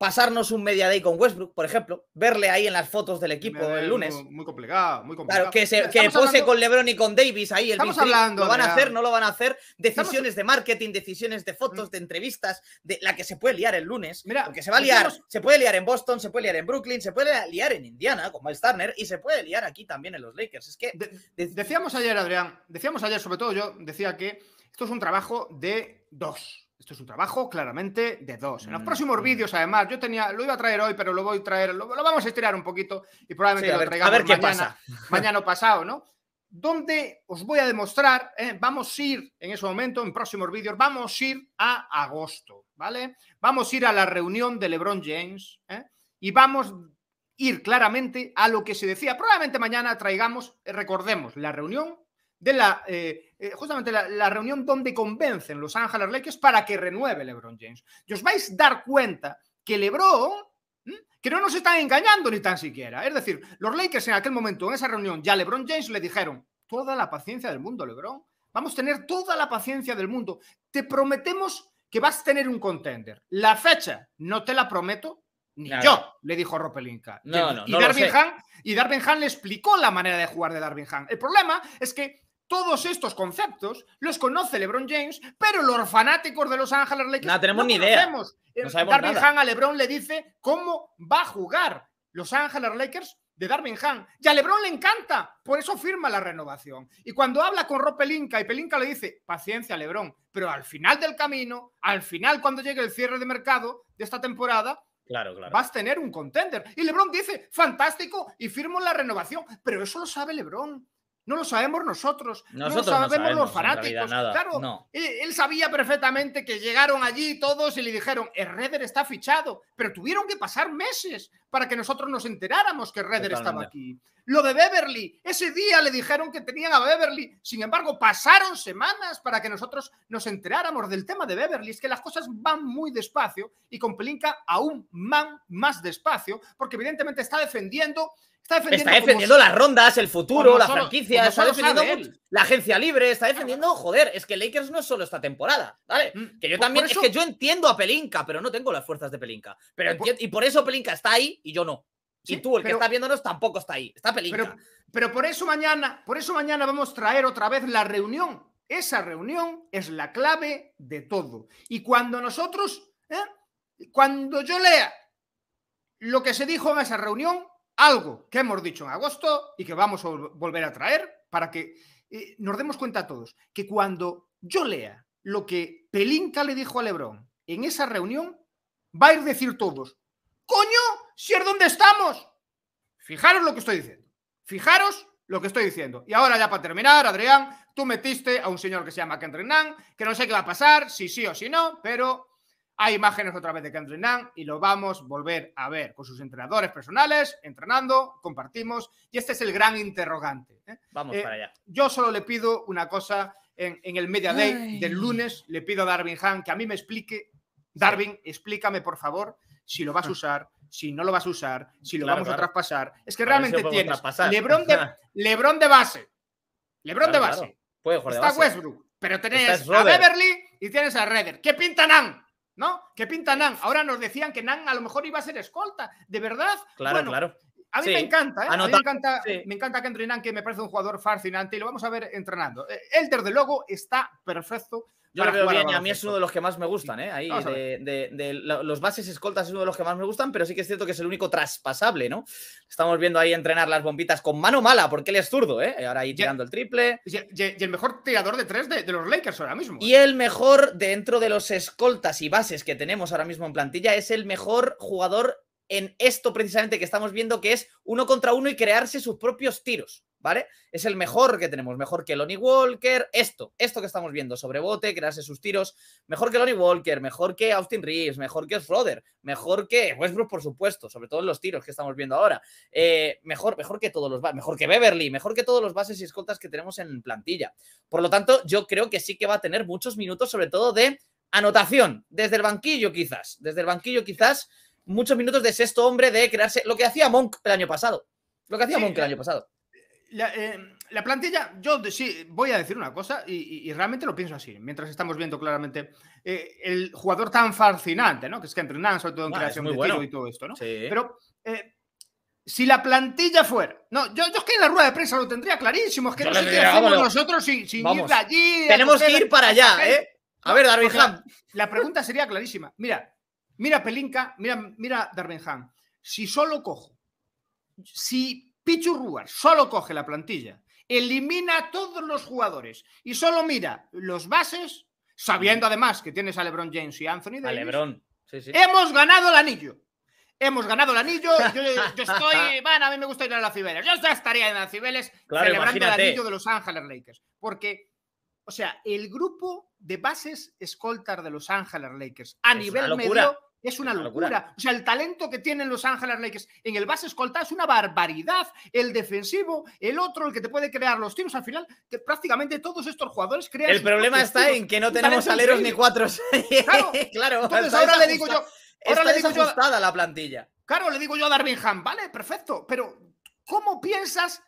pasarnos un media day con Westbrook, por ejemplo, verle ahí en las fotos del equipo el lunes. Muy, muy, complicado, muy complicado. Claro, que, se, pose con LeBron y con Davis ahí el Estamos ¿Lo van a hacer, no lo van a hacer? Decisiones de marketing, decisiones de fotos, mm. de entrevistas, de la que se puede liar el lunes. Mira, que se va a liar, se puede liar en Boston, se puede liar en Brooklyn, se puede liar en Indiana con Miles Turner y se puede liar aquí también en los Lakers. Es que decíamos ayer, Adrián, decíamos ayer sobre todo yo decía que esto es un trabajo de dos esto es un trabajo claramente de dos. En los mm, próximos mm. vídeos, además, yo tenía, lo iba a traer hoy, pero lo voy a traer, lo, vamos a estirar un poquito y probablemente lo traigamos a ver qué mañana, pasa. mañana pasado, ¿no? Donde os voy a demostrar, eh? vamos a ir en ese momento, en próximos vídeos, vamos a ir a agosto, ¿vale? Vamos a ir a la reunión de LeBron James ¿eh? y vamos a ir claramente a lo que se decía. Probablemente mañana traigamos, eh, recordemos, la reunión de la. Eh, justamente la, reunión donde convencen los Ángeles Lakers para que renueve LeBron James. Y os vais a dar cuenta que LeBron, que no nos están engañando ni tan siquiera. Es decir, los Lakers en aquel momento, en esa reunión, ya LeBron James le dijeron, toda la paciencia del mundo, LeBron. Vamos a tener toda la paciencia del mundo. Te prometemos que vas a tener un contender. La fecha no te la prometo ni yo, le dijo Ropelinka. y, Darvin Han, y Darvin Han le explicó la manera de jugar de Darvin Han. El problema es que todos estos conceptos los conoce LeBron James, pero los fanáticos de Los Ángeles Lakers no tenemos ni idea. Eh, a LeBron le dice cómo va a jugar Los Ángeles Lakers de Darwin Han. Y a LeBron le encanta, por eso firma la renovación. Y cuando habla con Rob Pelinka y Pelinka le dice, paciencia LeBron, pero al final del camino, al final cuando llegue el cierre de mercado de esta temporada, Claro, Vas a tener un contender. Y LeBron dice, fantástico, y firmo la renovación. Pero eso lo sabe LeBron. No lo sabemos nosotros, no lo sabemos, los fanáticos. claro, e-, él, sabía perfectamente que llegaron allí todos y le dijeron, el Redder está fichado, pero tuvieron que pasar meses para que nosotros nos enteráramos que Redder estaba aquí. Lo de Beverly, ese día le dijeron que tenían a Beverly, sin embargo, pasaron semanas para que nosotros nos enteráramos del tema de Beverly. Es que las cosas van muy despacio y con Pelinka aún más despacio, porque evidentemente está defendiendo Está defendiendo, las rondas, el futuro, la franquicia, la agencia libre, está defendiendo, joder, es que Lakers no es solo esta temporada, ¿vale? Mm, que yo también, es que yo entiendo a Pelinka, pero no tengo las fuerzas de Pelinka. Pero Y por eso Pelinka está ahí y yo no. Y tú, el que está viéndonos, tampoco está ahí, está Pelinka. Pero, por eso mañana, por eso mañana vamos a traer otra vez la reunión. Esa reunión es la clave de todo. Y cuando nosotros, ¿eh? cuando yo lea lo que se dijo en esa reunión, algo que hemos dicho en agosto y que vamos a volver a traer para que eh, nos demos cuenta todos que cuando yo lea lo que Pelinka le dijo a Lebrón en esa reunión, va a ir decir todos, coño, si es donde estamos. Fijaros lo que estoy diciendo. Fijaros lo que estoy diciendo. Y ahora ya para terminar, Adrián, tú metiste a un señor que se llama Ken Renan, que no sé qué va a pasar, si sí o si no, pero hay imágenes otra vez de Kendrick Nan y lo vamos a volver a ver con sus entrenadores personales, entrenando, compartimos. Y este es el gran interrogante. ¿eh? Vamos eh, para allá. Yo solo le pido una cosa en, el Media Day del lunes. Le pido a Darwin Han que a mí me explique. Darwin, explícame por favor si lo vas a ah. usar, si no lo vas a usar, si lo vamos a traspasar. Es que realmente tienes Lebron de, base. Lebron de base. Puede jugar Está Westbrook. Pero tenés a Beverly y tienes a Redder. ¿Qué pinta Nan? ¿No? ¿Qué pinta Nan? Ahora nos decían que Nan a lo mejor iba a ser escolta, ¿de verdad? Claro, claro. A mí me encanta, ¿eh? me encanta, me encanta Nan, que me parece un jugador fascinante y lo vamos a ver entrenando. Eh, él, desde luego, está perfecto yo lo veo bien y a mí es uno de los que más me gustan, ¿eh? Ahí, de, los bases escoltas es uno de los que más me gustan, pero sí que es cierto que es el único traspasable, ¿no? Estamos viendo ahí entrenar las bombitas con mano mala, porque él es zurdo, ¿eh? eh ahora ahí tirando el triple. Y, el mejor tirador de tres de, los Lakers ahora mismo. Y ¿eh? el mejor dentro de los escoltas y bases que tenemos ahora mismo en plantilla es el mejor jugador en esto precisamente que estamos viendo, que es uno contra uno y crearse sus propios tiros. ¿vale? Es el mejor que tenemos, mejor que Lonnie Walker, esto, esto que estamos viendo, sobre bote, crearse sus tiros, mejor que Lonnie Walker, mejor que Austin Reeves, mejor que Schroeder, mejor que Westbrook, por supuesto, sobre todo en los tiros que estamos viendo ahora, eh, mejor, mejor que todos los mejor que Beverly, mejor que todos los bases y escoltas que tenemos en plantilla. Por lo tanto, yo creo que sí que va a tener muchos minutos, sobre todo de anotación, desde el banquillo quizás, desde el banquillo quizás, muchos minutos de sexto hombre de crearse lo que hacía Monk el año pasado. Lo que hacía Monk el eh, año pasado. Em, la, plantilla, yo sí, voy a decir una cosa y, realmente lo pienso así, mientras estamos viendo claramente eh, el jugador tan fascinante, ¿no? Que es que entrenan sobre todo en ah, creación de y todo esto, ¿no? Pero eh, si la plantilla fuera, no, yo, es que en la rueda de prensa lo tendría clarísimo, es que no sé qué hacemos nosotros sin, ir allí. Tenemos que ir para allá, ¿eh? A ver, Darwin La pregunta sería clarísima. Mira, mira Pelinka, mira, mira Darwin Si solo cojo, si Pichu Ruar solo coge la plantilla, elimina a todos los jugadores y solo mira los bases, sabiendo además que tienes a LeBron James y Anthony Davis. A LeBron. Hemos ganado el anillo. Hemos ganado el anillo. Yo, estoy. Van, a mí me gusta ir a la Cibeles. Yo ya estaría en la Cibeles celebrando el anillo de Los Ángeles Lakers. Porque, o sea, el grupo de bases escoltar de Los Ángeles Lakers a nivel medio es una locura. O sea, el talento que tienen los Ángeles Lakers en el base escolta es una barbaridad. El defensivo, el otro, el que te puede crear los tiros al final, que prácticamente todos estos jugadores crean. El problema está en que no tenemos aleros ni cuatro. claro, claro. Entonces ahora le digo yo. Ahora le digo yo la plantilla. Claro, le digo yo a Darwin Ham, vale, perfecto. Pero, ¿cómo piensas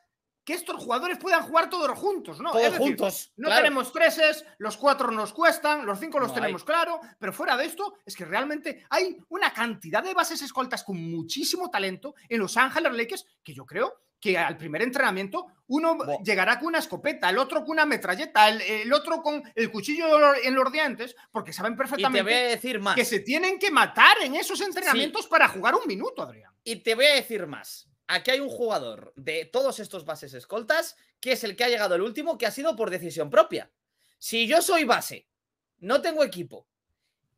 que estos jugadores puedan jugar todos juntos, ¿no? Todos juntos. No tenemos treses, los cuatro nos cuestan, los cinco los tenemos claro, pero fuera de esto es que realmente hay una cantidad de bases escoltas con muchísimo talento en Los Ángeles Lakers que yo creo que al primer entrenamiento uno llegará con una escopeta, el otro con una metralleta, el, otro con el cuchillo en los dientes, porque saben perfectamente que se tienen que matar en esos entrenamientos para jugar un minuto, Adrián. Y te voy a decir más aquí hay un jugador de todos estos bases escoltas que es el que ha llegado el último, que ha sido por decisión propia. Si yo soy base, no tengo equipo,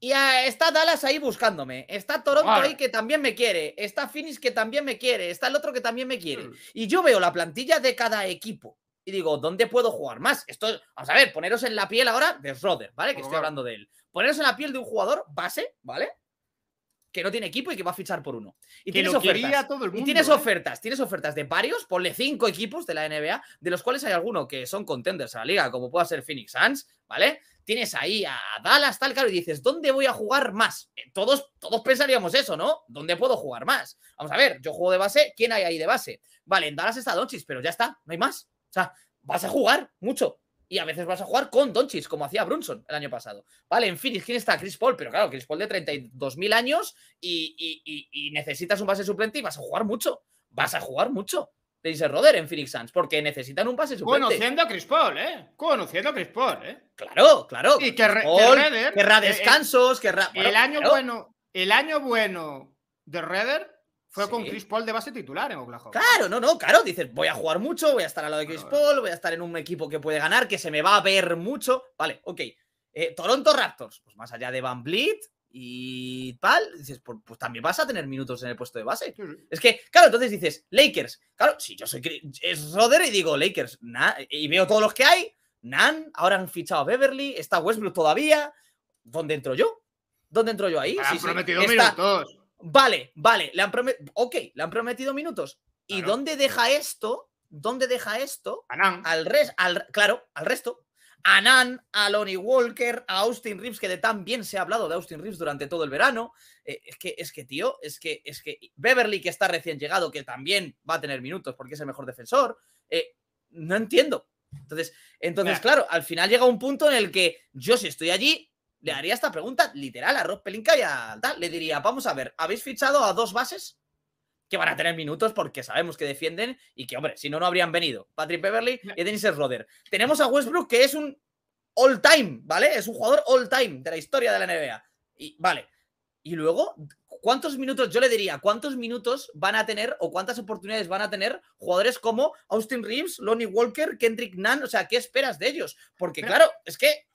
y ah, está Dallas ahí buscándome. Está Toronto ahí que también me quiere. Está Phoenix que también me quiere. Está el otro que también me quiere. Hmm. Y yo veo la plantilla de cada equipo. Y digo, ¿dónde puedo jugar más? Esto, vamos a ver, poneros en la piel ahora de Schroeder, ¿vale? Que estoy hablando de él. Poneros en la piel de un jugador base, ¿vale? que no tiene equipo y que va a fichar por uno. Y tienes ofertas. tienes ¿eh? ofertas, tienes ofertas de varios, ponle cinco equipos de la NBA, de los cuales hay alguno que son contenders a la liga, como pueda ser Phoenix Suns, ¿vale? Tienes ahí a Dallas, tal, y dices, ¿dónde voy a jugar más? Eh, todos, todos pensaríamos eso, ¿no? ¿Dónde puedo jugar más? Vamos a ver, yo juego de base, ¿quién hay ahí de base? Vale, en Dallas está Donchis, pero ya está, no hay más. O sea, vas a jugar mucho y a veces vas a jugar con Donchis, como hacía Brunson el año pasado. Vale, en Phoenix, ¿quién está? Chris Paul, pero claro, Chris Paul de 32.000 años y, y, y, necesitas un base suplente y vas a jugar mucho. Vas a jugar mucho, te dice Roder en Phoenix Suns, porque necesitan un base suplente. Conociendo a Chris Paul, ¿eh? Conociendo a Chris Paul, ¿eh? Claro, claro. Y que, que eh, eh, descansos, el, el año bueno, el año bueno de Redder fue con Chris Paul de base titular en Oklahoma. Claro, no, no, claro. Dices, voy a jugar mucho, voy a estar al lado de Chris Paul, voy a estar en un equipo que puede ganar, que se me va a ver mucho. Vale, ok. Eh, Toronto Raptors, pues más allá de Van Bleed y tal, dices, pues, pues, también vas a tener minutos en el puesto de base. Es que, claro, entonces dices, Lakers, claro, si yo soy es Roder y digo Lakers, y veo todos los que hay, Nan, ahora han fichado a Beverly, está Westbrook todavía, ¿dónde entro yo? ¿Dónde entro yo ahí? Han prometido minutos. Vale, vale, le han prometido. Ok, le han prometido minutos. ¿Y dónde deja esto? ¿Dónde deja esto? Anán. Al res, al, claro, al resto. Anán, a Lonnie Walker, a Austin Reeves, que de tan bien se ha hablado de Austin Reeves durante todo el verano. Eh, es que, es que, tío, es que, es que Beverly, que está recién llegado, que también va a tener minutos porque es el mejor defensor. Eh, no entiendo. Entonces, entonces, claro, al final llega un punto en el que yo, si estoy allí, le haría esta pregunta literal a Rob Pelinka y a tal. Le diría, vamos a ver, ¿habéis fichado a dos bases? Que van a tener minutos porque sabemos que defienden y que, hombre, si no, no habrían venido. Patrick Beverly y Dennis Roder. Tenemos a Westbrook, que es un all-time, ¿vale? Es un jugador all-time de la historia de la NBA. Y, vale. Y luego, ¿cuántos minutos, yo le diría, cuántos minutos van a tener o cuántas oportunidades van a tener jugadores como Austin Reeves, Lonnie Walker, Kendrick Nunn? O sea, ¿qué esperas de ellos? Porque, claro, es que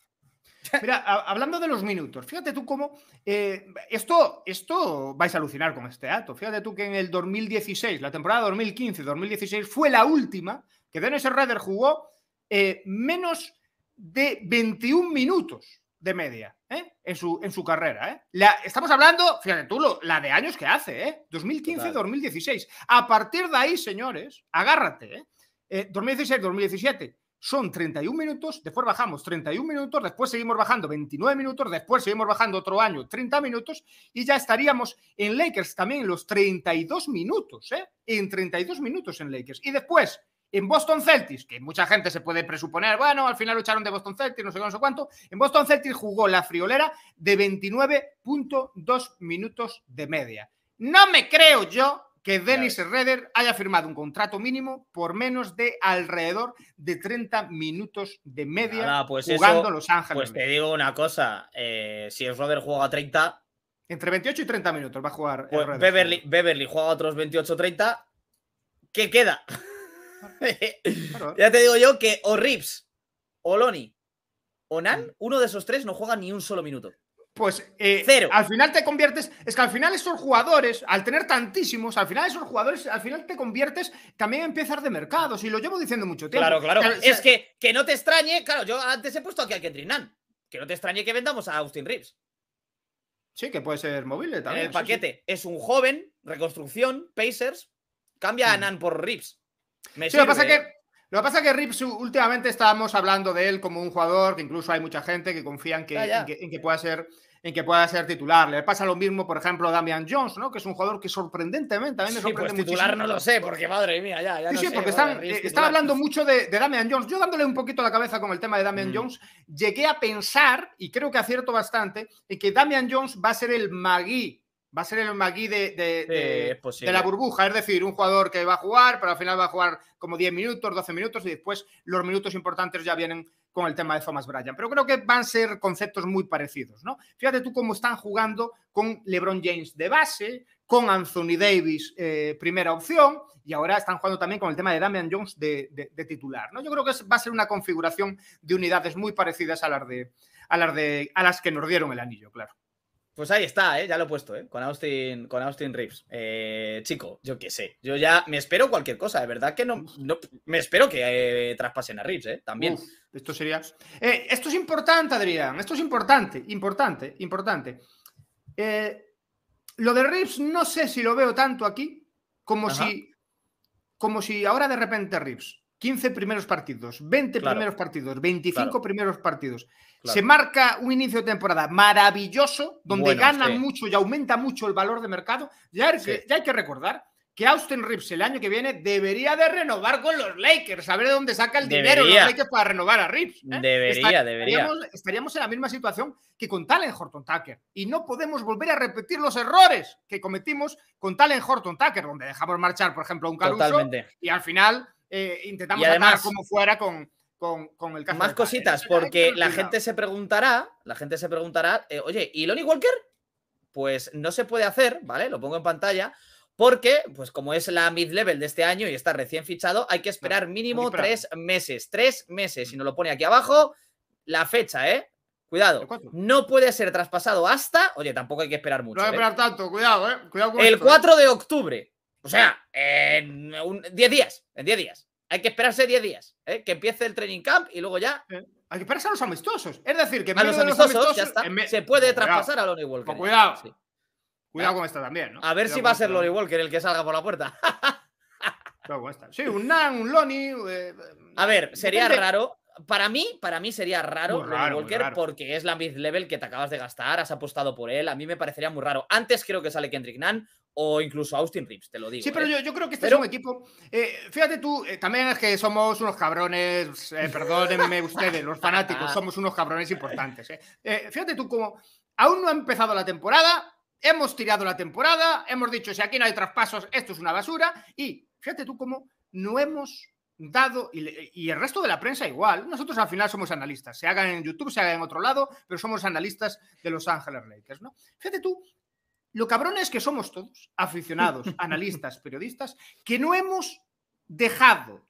mira, hablando de los minutos, fíjate tú cómo eh, esto, esto vais a alucinar con este dato. Fíjate tú que en el 2016, la temporada 2015-2016 fue la última que Dennis Rader jugó eh, menos de 21 minutos de media ¿eh? en, su, en su carrera. La, estamos hablando, fíjate tú, la de años que hace, 2015-2016. A partir de ahí, señores, agárrate, 2016-2017 son 31 minutos, después bajamos 31 minutos, después seguimos bajando 29 minutos, después seguimos bajando otro año 30 minutos y ya estaríamos en Lakers también en los 32 minutos, ¿eh? En 32 minutos en Lakers. Y después en Boston Celtics, que mucha gente se puede presuponer, bueno, al final lucharon de Boston Celtics, no sé, no sé cuánto, en Boston Celtics jugó la friolera de 29.2 minutos de media. No me creo yo que Dennis Redder haya firmado un contrato mínimo por menos de alrededor de 30 minutos de media pues jugando Los Ángeles. Pues te digo una cosa, eh, si el Redder juega 30... Entre 28 y 30 minutos va a jugar pues Beverly, Beverly juega otros 28-30, ¿qué queda? ya te digo yo que o Rips, o Loni, o Nan, uno de esos tres no juega ni un solo minuto pues eh, al final te conviertes, es que al final esos jugadores, al tener tantísimos, al final esos jugadores, al final te conviertes también en empezar de mercado. y lo llevo diciendo mucho tiempo. Claro, claro, es que, que no te extrañe, claro, yo antes he puesto aquí a Kendrick Nunn, que no te extrañe que vendamos a Austin Reeves. Sí, que puede ser móvil también. el paquete, es un joven, reconstrucción, Pacers, cambia a mm. Nan por Reeves. lo pasa que lo pasa es que Rips últimamente estábamos hablando de él como un jugador que incluso hay mucha gente que confía que, en que pueda ser en que pueda ser titular. Le pasa lo mismo, por ejemplo, a Damian Jones, ¿no? Que es un jugador que sorprendentemente, también sí, pues, titular no lo sé, porque madre mía, ya, ya Sí, sí, porque eh, están, hablando mucho de, Damian Jones. Yo dándole un poquito la cabeza con el tema de Damian mm. Jones, llegué a pensar, y creo que acierto bastante, en que Damian Jones va a ser el magui Va a ser el Magui de, la burbuja, es decir, un jugador que va a jugar, pero al final va a jugar como 10 minutos, 12 minutos y después los minutos importantes ya vienen con el tema de Thomas Bryan. Pero creo que van a ser conceptos muy parecidos, ¿no? Fíjate tú cómo están jugando con LeBron James de base, con Anthony Davis eh, primera opción y ahora están jugando también con el tema de Damian Jones de, titular, ¿no? Yo creo que va a ser una configuración de unidades muy parecidas a las, de, a, las de, a las que nos dieron el anillo, claro. Pues ahí está, ¿eh? ya lo he puesto, ¿eh? con Austin, con Austin Reeves. Eh, chico, yo qué sé. Yo ya me espero cualquier cosa. De verdad que no. no me espero que eh, traspasen a Reeves, ¿eh? También. esto sería. Eh, esto es importante, Adrián. Esto es importante, importante, importante. lo de Reeves no sé si lo veo tanto aquí como si. Como si ahora de repente Reeves 15 primeros partidos, 20 primeros partidos, 25 primeros partidos. Se marca un inicio de temporada maravilloso, donde gana mucho y aumenta mucho el valor de mercado. Ya, hay que recordar que Austin Reeves el año que viene debería de renovar con los Lakers, a ver de dónde saca el dinero los Lakers para renovar a Reeves. ¿eh? Debería, debería. Estaríamos, en la misma situación que con Talen Horton Tucker y no podemos volver a repetir los errores que cometimos con Talen Horton Tucker, donde dejamos marchar, por ejemplo, a un Caruso Totalmente. y al final eh, intentamos y como fuera con, con, el caso. Más cositas, porque la gente se preguntará, la gente se preguntará, eh, oye, ¿y Lonnie Walker? Pues no se puede hacer, ¿vale? Lo pongo en pantalla. Porque, pues como es la mid-level de este año y está recién fichado, hay que esperar mínimo tres meses. Tres meses. Si nos lo pone aquí abajo, la fecha, ¿eh? Cuidado. No puede ser traspasado hasta. Oye, tampoco hay que esperar mucho. No hay que ¿eh? esperar tanto, cuidado, ¿eh? El 4 de octubre. O sea, en 10 días, en 10 días. Hay que esperarse 10 días, ¿eh? que empiece el training camp y luego ya. Eh, hay que esperarse a los amistosos. Es decir, que a los amistosos, ya está. Se puede traspasar a Lonnie Walker. ¿eh? cuidado. Cuidado ah. con esta también, ¿no? A ver si va a ser Lonnie Walker el que salga por la puerta. cuidado con Sí, un Nan, un Lonnie. a ver, sería raro. Para mí, para mí sería raro, Walker porque es la mid level que te acabas de gastar, has apostado por él. A mí me parecería muy raro. Antes creo que sale Kendrick Nan, o incluso Austin Reeves, te lo digo. Sí, pero ¿eh? yo, yo, creo que este es un equipo. Eh, fíjate tú, eh, también es que somos unos cabrones, perdónenme ustedes, los fanáticos, somos unos cabrones importantes. fíjate tú, cómo aún no ha empezado la temporada, hemos tirado la temporada, hemos dicho si aquí no hay traspasos, esto es una basura, y fíjate tú, cómo no hemos dado, y, y, el resto de la prensa igual, nosotros al final somos analistas, se hagan en YouTube, se hagan en otro lado, pero somos analistas de Los Ángeles Lakers, ¿no? Fíjate tú lo cabrón es que somos todos, aficionados, analistas, periodistas, que no hemos dejado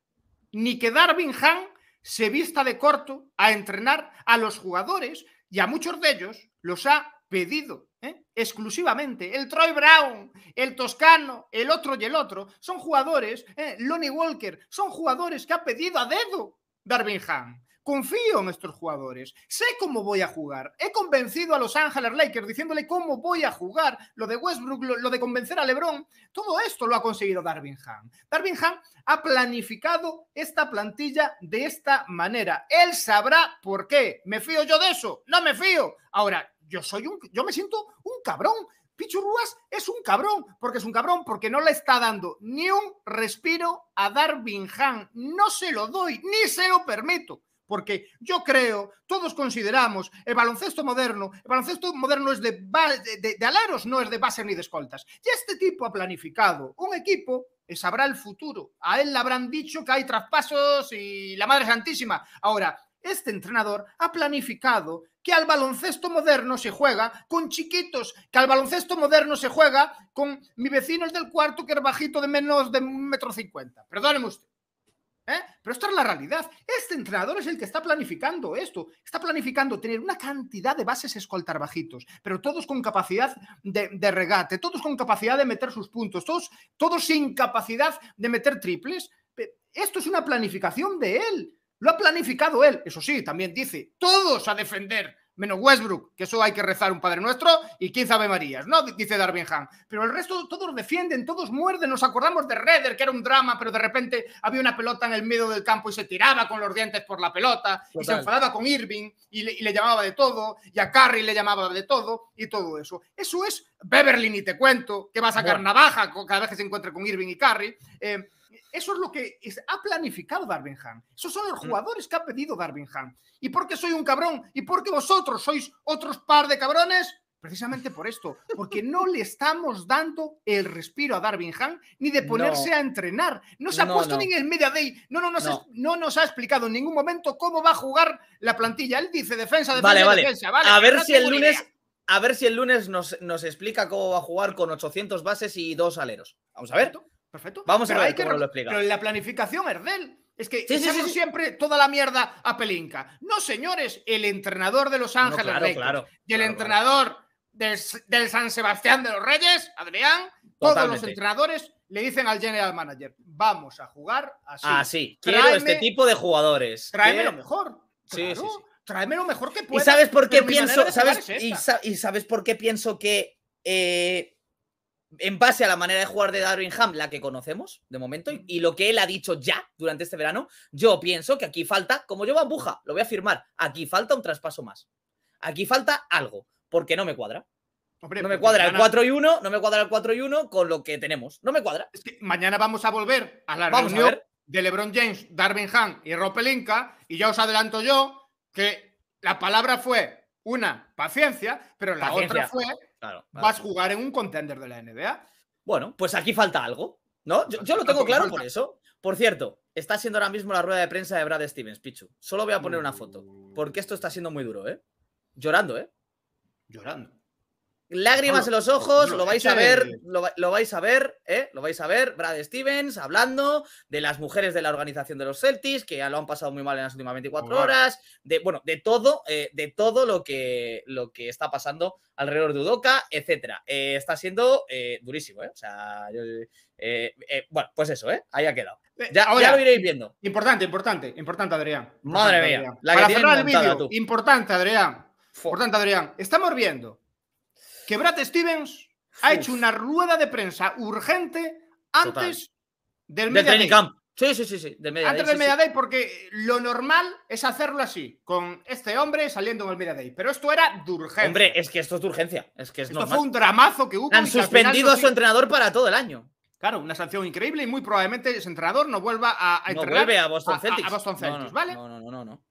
ni que Darwin Han se vista de corto a entrenar a los jugadores y a muchos de ellos los ha pedido ¿eh? exclusivamente. El Troy Brown, el Toscano, el otro y el otro son jugadores, ¿eh? Lonnie Walker, son jugadores que ha pedido a dedo Darwin Han. Confío en nuestros jugadores, sé cómo voy a jugar. He convencido a Los Ángeles Lakers diciéndole cómo voy a jugar, lo de Westbrook, lo, de convencer a LeBron. Todo esto lo ha conseguido Darvin Ham. Darvin Ham ha planificado esta plantilla de esta manera. Él sabrá por qué. ¿Me fío yo de eso? No me fío. Ahora, yo soy un yo me siento un cabrón. Pichu es un cabrón, porque es un cabrón, porque no le está dando ni un respiro a Darwin Ham. No se lo doy, ni se lo permito porque yo creo, todos consideramos, el baloncesto moderno, el baloncesto moderno es de, de, aleros, no es de base ni de escoltas. Y este tipo ha planificado un equipo que sabrá el futuro. A él le habrán dicho que hay traspasos y la Madre Santísima. Ahora, este entrenador ha planificado que al baloncesto moderno se juega con chiquitos, que al baloncesto moderno se juega con mi vecino del cuarto que es bajito de menos de un metro cincuenta. Perdóneme usted. ¿Eh? Pero esta es la realidad. Este entrenador es el que está planificando esto. Está planificando tener una cantidad de bases escoltar bajitos, pero todos con capacidad de, regate, todos con capacidad de meter sus puntos, todos, todos sin capacidad de meter triples. Esto es una planificación de él. Lo ha planificado él. Eso sí, también dice, todos a defender menos Westbrook, que eso hay que rezar un Padre Nuestro, y 15 Ave Marías, ¿no? Dice Darwin han Pero el resto todos defienden, todos muerden. Nos acordamos de Redder, que era un drama, pero de repente había una pelota en el medio del campo y se tiraba con los dientes por la pelota, y se enfadaba con Irving, y le, llamaba de todo, y a Curry le llamaba de todo, y todo eso. Eso es Beverly, ni te cuento, que va a sacar navaja cada vez que se encuentre con Irving y Carrie. Eh, eso es lo que ha planificado Darwin Esos son los mm. jugadores que ha pedido Darwin ¿Y por qué soy un cabrón? ¿Y por qué vosotros sois otros par de cabrones? Precisamente por esto, porque no le estamos dando el respiro a Darwin ni de ponerse a entrenar. No se ha puesto ni en media day. No, no, nos ha, no. nos ha explicado en ningún momento cómo va a jugar la plantilla. Él dice defensa, defensa, vale, vale. defensa. Vale, a ver si el lunes. a ver si el lunes nos, nos, explica cómo va a jugar con 800 bases y dos aleros. Vamos a ver. Perfecto. Vamos a ver hay cómo que... lo explica. Pero la planificación es de Es que sí, siempre toda la mierda a Pelinka. No, señores, el entrenador de Los Ángeles claro, y el entrenador del, San Sebastián de los Reyes, Adrián, todos los entrenadores le dicen al general manager, vamos a jugar así. Ah, sí. quiero este tipo de jugadores. Tráeme lo mejor. Sí, sí, Tráeme lo mejor que pueda. ¿Y sabes por qué pienso, y, sabes por qué pienso que eh, en base a la manera de jugar de Darwin Ham, la que conocemos de momento, y, lo que él ha dicho ya durante este verano, yo pienso que aquí falta, como yo Buja, lo voy a afirmar, aquí falta un traspaso más. Aquí falta algo, porque no me cuadra. no me cuadra el 4 y 1, no me cuadra el 4 y 1 con lo que tenemos. No me cuadra. mañana vamos a volver a la reunión de LeBron James, Darwin Ham y Ropelinka y ya os adelanto yo que la palabra fue una, paciencia, pero la otra fue Claro, Vas a jugar en un contender de la NBA. Bueno, pues aquí falta algo, ¿no? Yo, yo lo tengo claro por eso. Por cierto, está siendo ahora mismo la rueda de prensa de Brad Stevens, Pichu. Solo voy a poner una foto, porque esto está siendo muy duro, ¿eh? Llorando, ¿eh? Llorando. Lágrimas en los ojos, lo vais a ver, lo, vais a ver, Lo vais a ver, Brad Stevens hablando de las mujeres de la organización de los Celtics, que ya lo han pasado muy mal en las últimas 24 horas, de, bueno, de todo, eh, de todo lo que, lo que está pasando alrededor de Udoca, etc eh, está siendo eh, durísimo, ¿eh? O sea, bueno, pues eso, ¿eh? Ahí ha quedado. Ya, lo iréis viendo. Importante, importante, importante, Adrián. Madre mía. La Para cerrar el vídeo, importante, Adrián. Importante, Adrián. Estamos viendo que Brad Stevens ha hecho una rueda de prensa urgente antes del, media Sí, sí, sí, sí. Antes del porque lo normal es hacerlo así, con este hombre saliendo del el media Pero esto era de urgencia. Hombre, es que esto es de urgencia. Es que esto fue un dramazo que hubo. Han suspendido a su entrenador para todo el año. Claro, una sanción increíble y muy probablemente ese entrenador no vuelva a, entrenar. vuelve a Boston Celtics. no, no, no.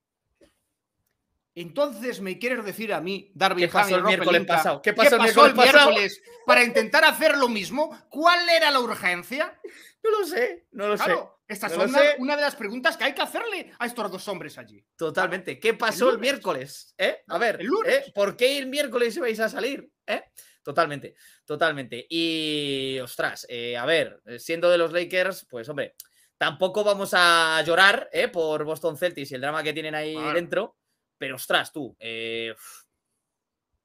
Entonces me quieres decir a mí, Darby ¿Qué pasó el miércoles pasado? ¿Qué pasó, el, miércoles, para intentar hacer lo mismo? ¿Cuál era la urgencia? No lo sé, no lo claro, sé. Esta es una, de las preguntas que hay que hacerle a estos dos hombres allí. Totalmente. ¿Qué pasó el, miércoles? ¿Eh? A ver, ¿eh? ¿por qué el miércoles vais a salir? ¿Eh? Totalmente, totalmente. Y, ostras, a ver, siendo de los Lakers, pues hombre, tampoco vamos a llorar por Boston Celtics y el drama que tienen ahí dentro. Pero ostras, tú, eh,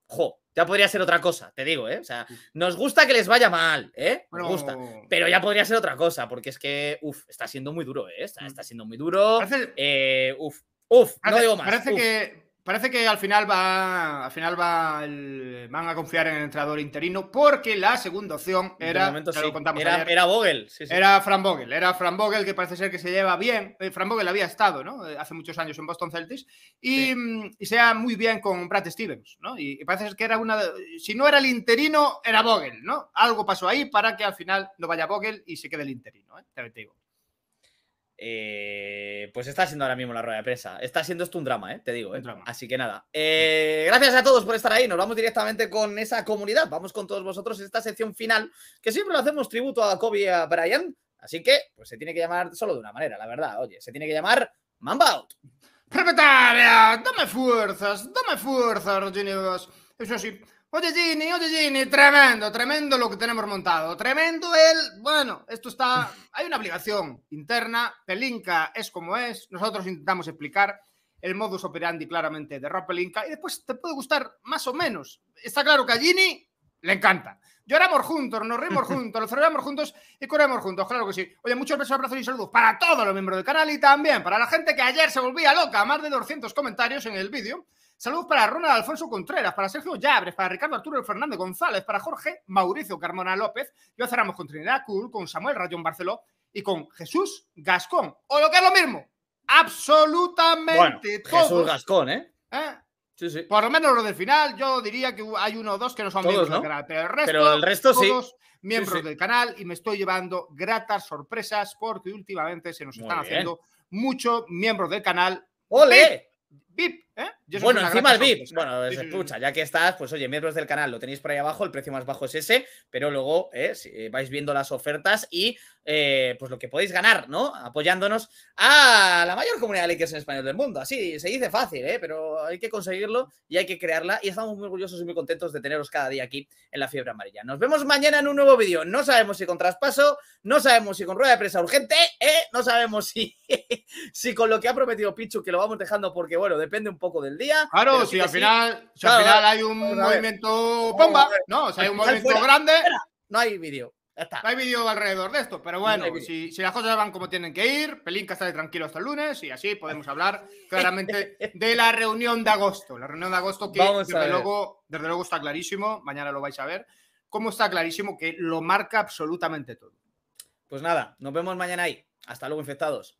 jo, ya podría ser otra cosa, te digo, ¿eh? O sea, nos gusta que les vaya mal, ¿eh? Nos gusta. Pero ya podría ser otra cosa, porque es que, uff, está siendo muy duro, ¿eh? Está, siendo muy duro. Parece, eh, uf, uf, no digo más. Parece que Parece que al final va, al final va van a confiar en el entrenador interino porque la segunda opción era, lo contamos era, Vogel, era Fran Vogel, era Fran Vogel que parece ser que se lleva bien. Eh, Fran Vogel había estado, ¿no? Eh, hace muchos años en Boston Celtics y, y se muy bien con Brad Stevens, ¿no? Y, parece que era una, si no era el interino era Vogel, ¿no? Algo pasó ahí para que al final no vaya Vogel y se quede el interino, ¿eh? Te digo. Eh, pues está siendo ahora mismo la rueda de prensa. Está siendo esto un drama, ¿eh? te digo. ¿eh? Así que nada. Eh, gracias a todos por estar ahí. Nos vamos directamente con esa comunidad. Vamos con todos vosotros en esta sección final, que siempre lo hacemos tributo a Kobe y a Brian. Así que pues se tiene que llamar solo de una manera, la verdad. Oye, se tiene que llamar Mamba Out. Propietaria, dame fuerzas, dame fuerzas, Genios. Eso sí, Oye Gini, oye Gini, tremendo, tremendo lo que tenemos montado. Tremendo el, bueno, esto está, hay una obligación interna, Pelinka es como es, nosotros intentamos explicar el modus operandi claramente de Rob Pelinka y después te puede gustar más o menos. Está claro que a Gini le encanta. Lloramos juntos, nos reímos juntos, lo celebramos juntos y corremos juntos, claro que sí. Oye, muchos besos, abrazos y saludos para todos los miembros del canal y también para la gente que ayer se volvía loca, más de 200 comentarios en el vídeo. Saludos para Ronald Alfonso Contreras, para Sergio Llabres, para Ricardo Arturo Fernández González, para Jorge Mauricio Carmona López. Yo cerramos con Trinidad Cool, con Samuel Rayón Barceló y con Jesús Gascón. O lo que es lo mismo, absolutamente Jesús Gascón, ¿eh? ¿eh? Sí, sí. Por lo menos lo del final, yo diría que hay uno o dos que no son miembros del canal, pero el resto, pero el todos miembros del canal y me estoy llevando gratas sorpresas porque últimamente se nos están haciendo muchos miembros del canal. ¡Ole! VIP, ¿Eh? Bueno, encima el VIP. Bueno, escucha, ya que estás, pues oye, miembros del canal, lo tenéis por ahí abajo, el precio más bajo es ese, pero luego eh, vais viendo las ofertas y eh, pues lo que podéis ganar, ¿no? Apoyándonos a la mayor comunidad de Lakers en español del mundo. Así se dice fácil, ¿eh? Pero hay que conseguirlo y hay que crearla y estamos muy orgullosos y muy contentos de teneros cada día aquí en la fiebre amarilla. Nos vemos mañana en un nuevo vídeo. No sabemos si con traspaso, no sabemos si con rueda de presa urgente, ¿eh? No sabemos si, si con lo que ha prometido Pichu, que lo vamos dejando porque, bueno, depende un poco del día. Claro, si, al, final, si al final hay un movimiento bomba, eh, ¿no? O sea, hay un movimiento grande. No hay vídeo. hay vídeo alrededor de esto, pero bueno, si, las cosas van como tienen que ir, Pelinca está de tranquilo hasta el lunes y así podemos hablar claramente de la reunión de agosto. La reunión de agosto que desde luego, desde luego está clarísimo, mañana lo vais a ver, cómo está clarísimo que lo marca absolutamente todo. Pues nada, nos vemos mañana ahí. Hasta luego, infectados.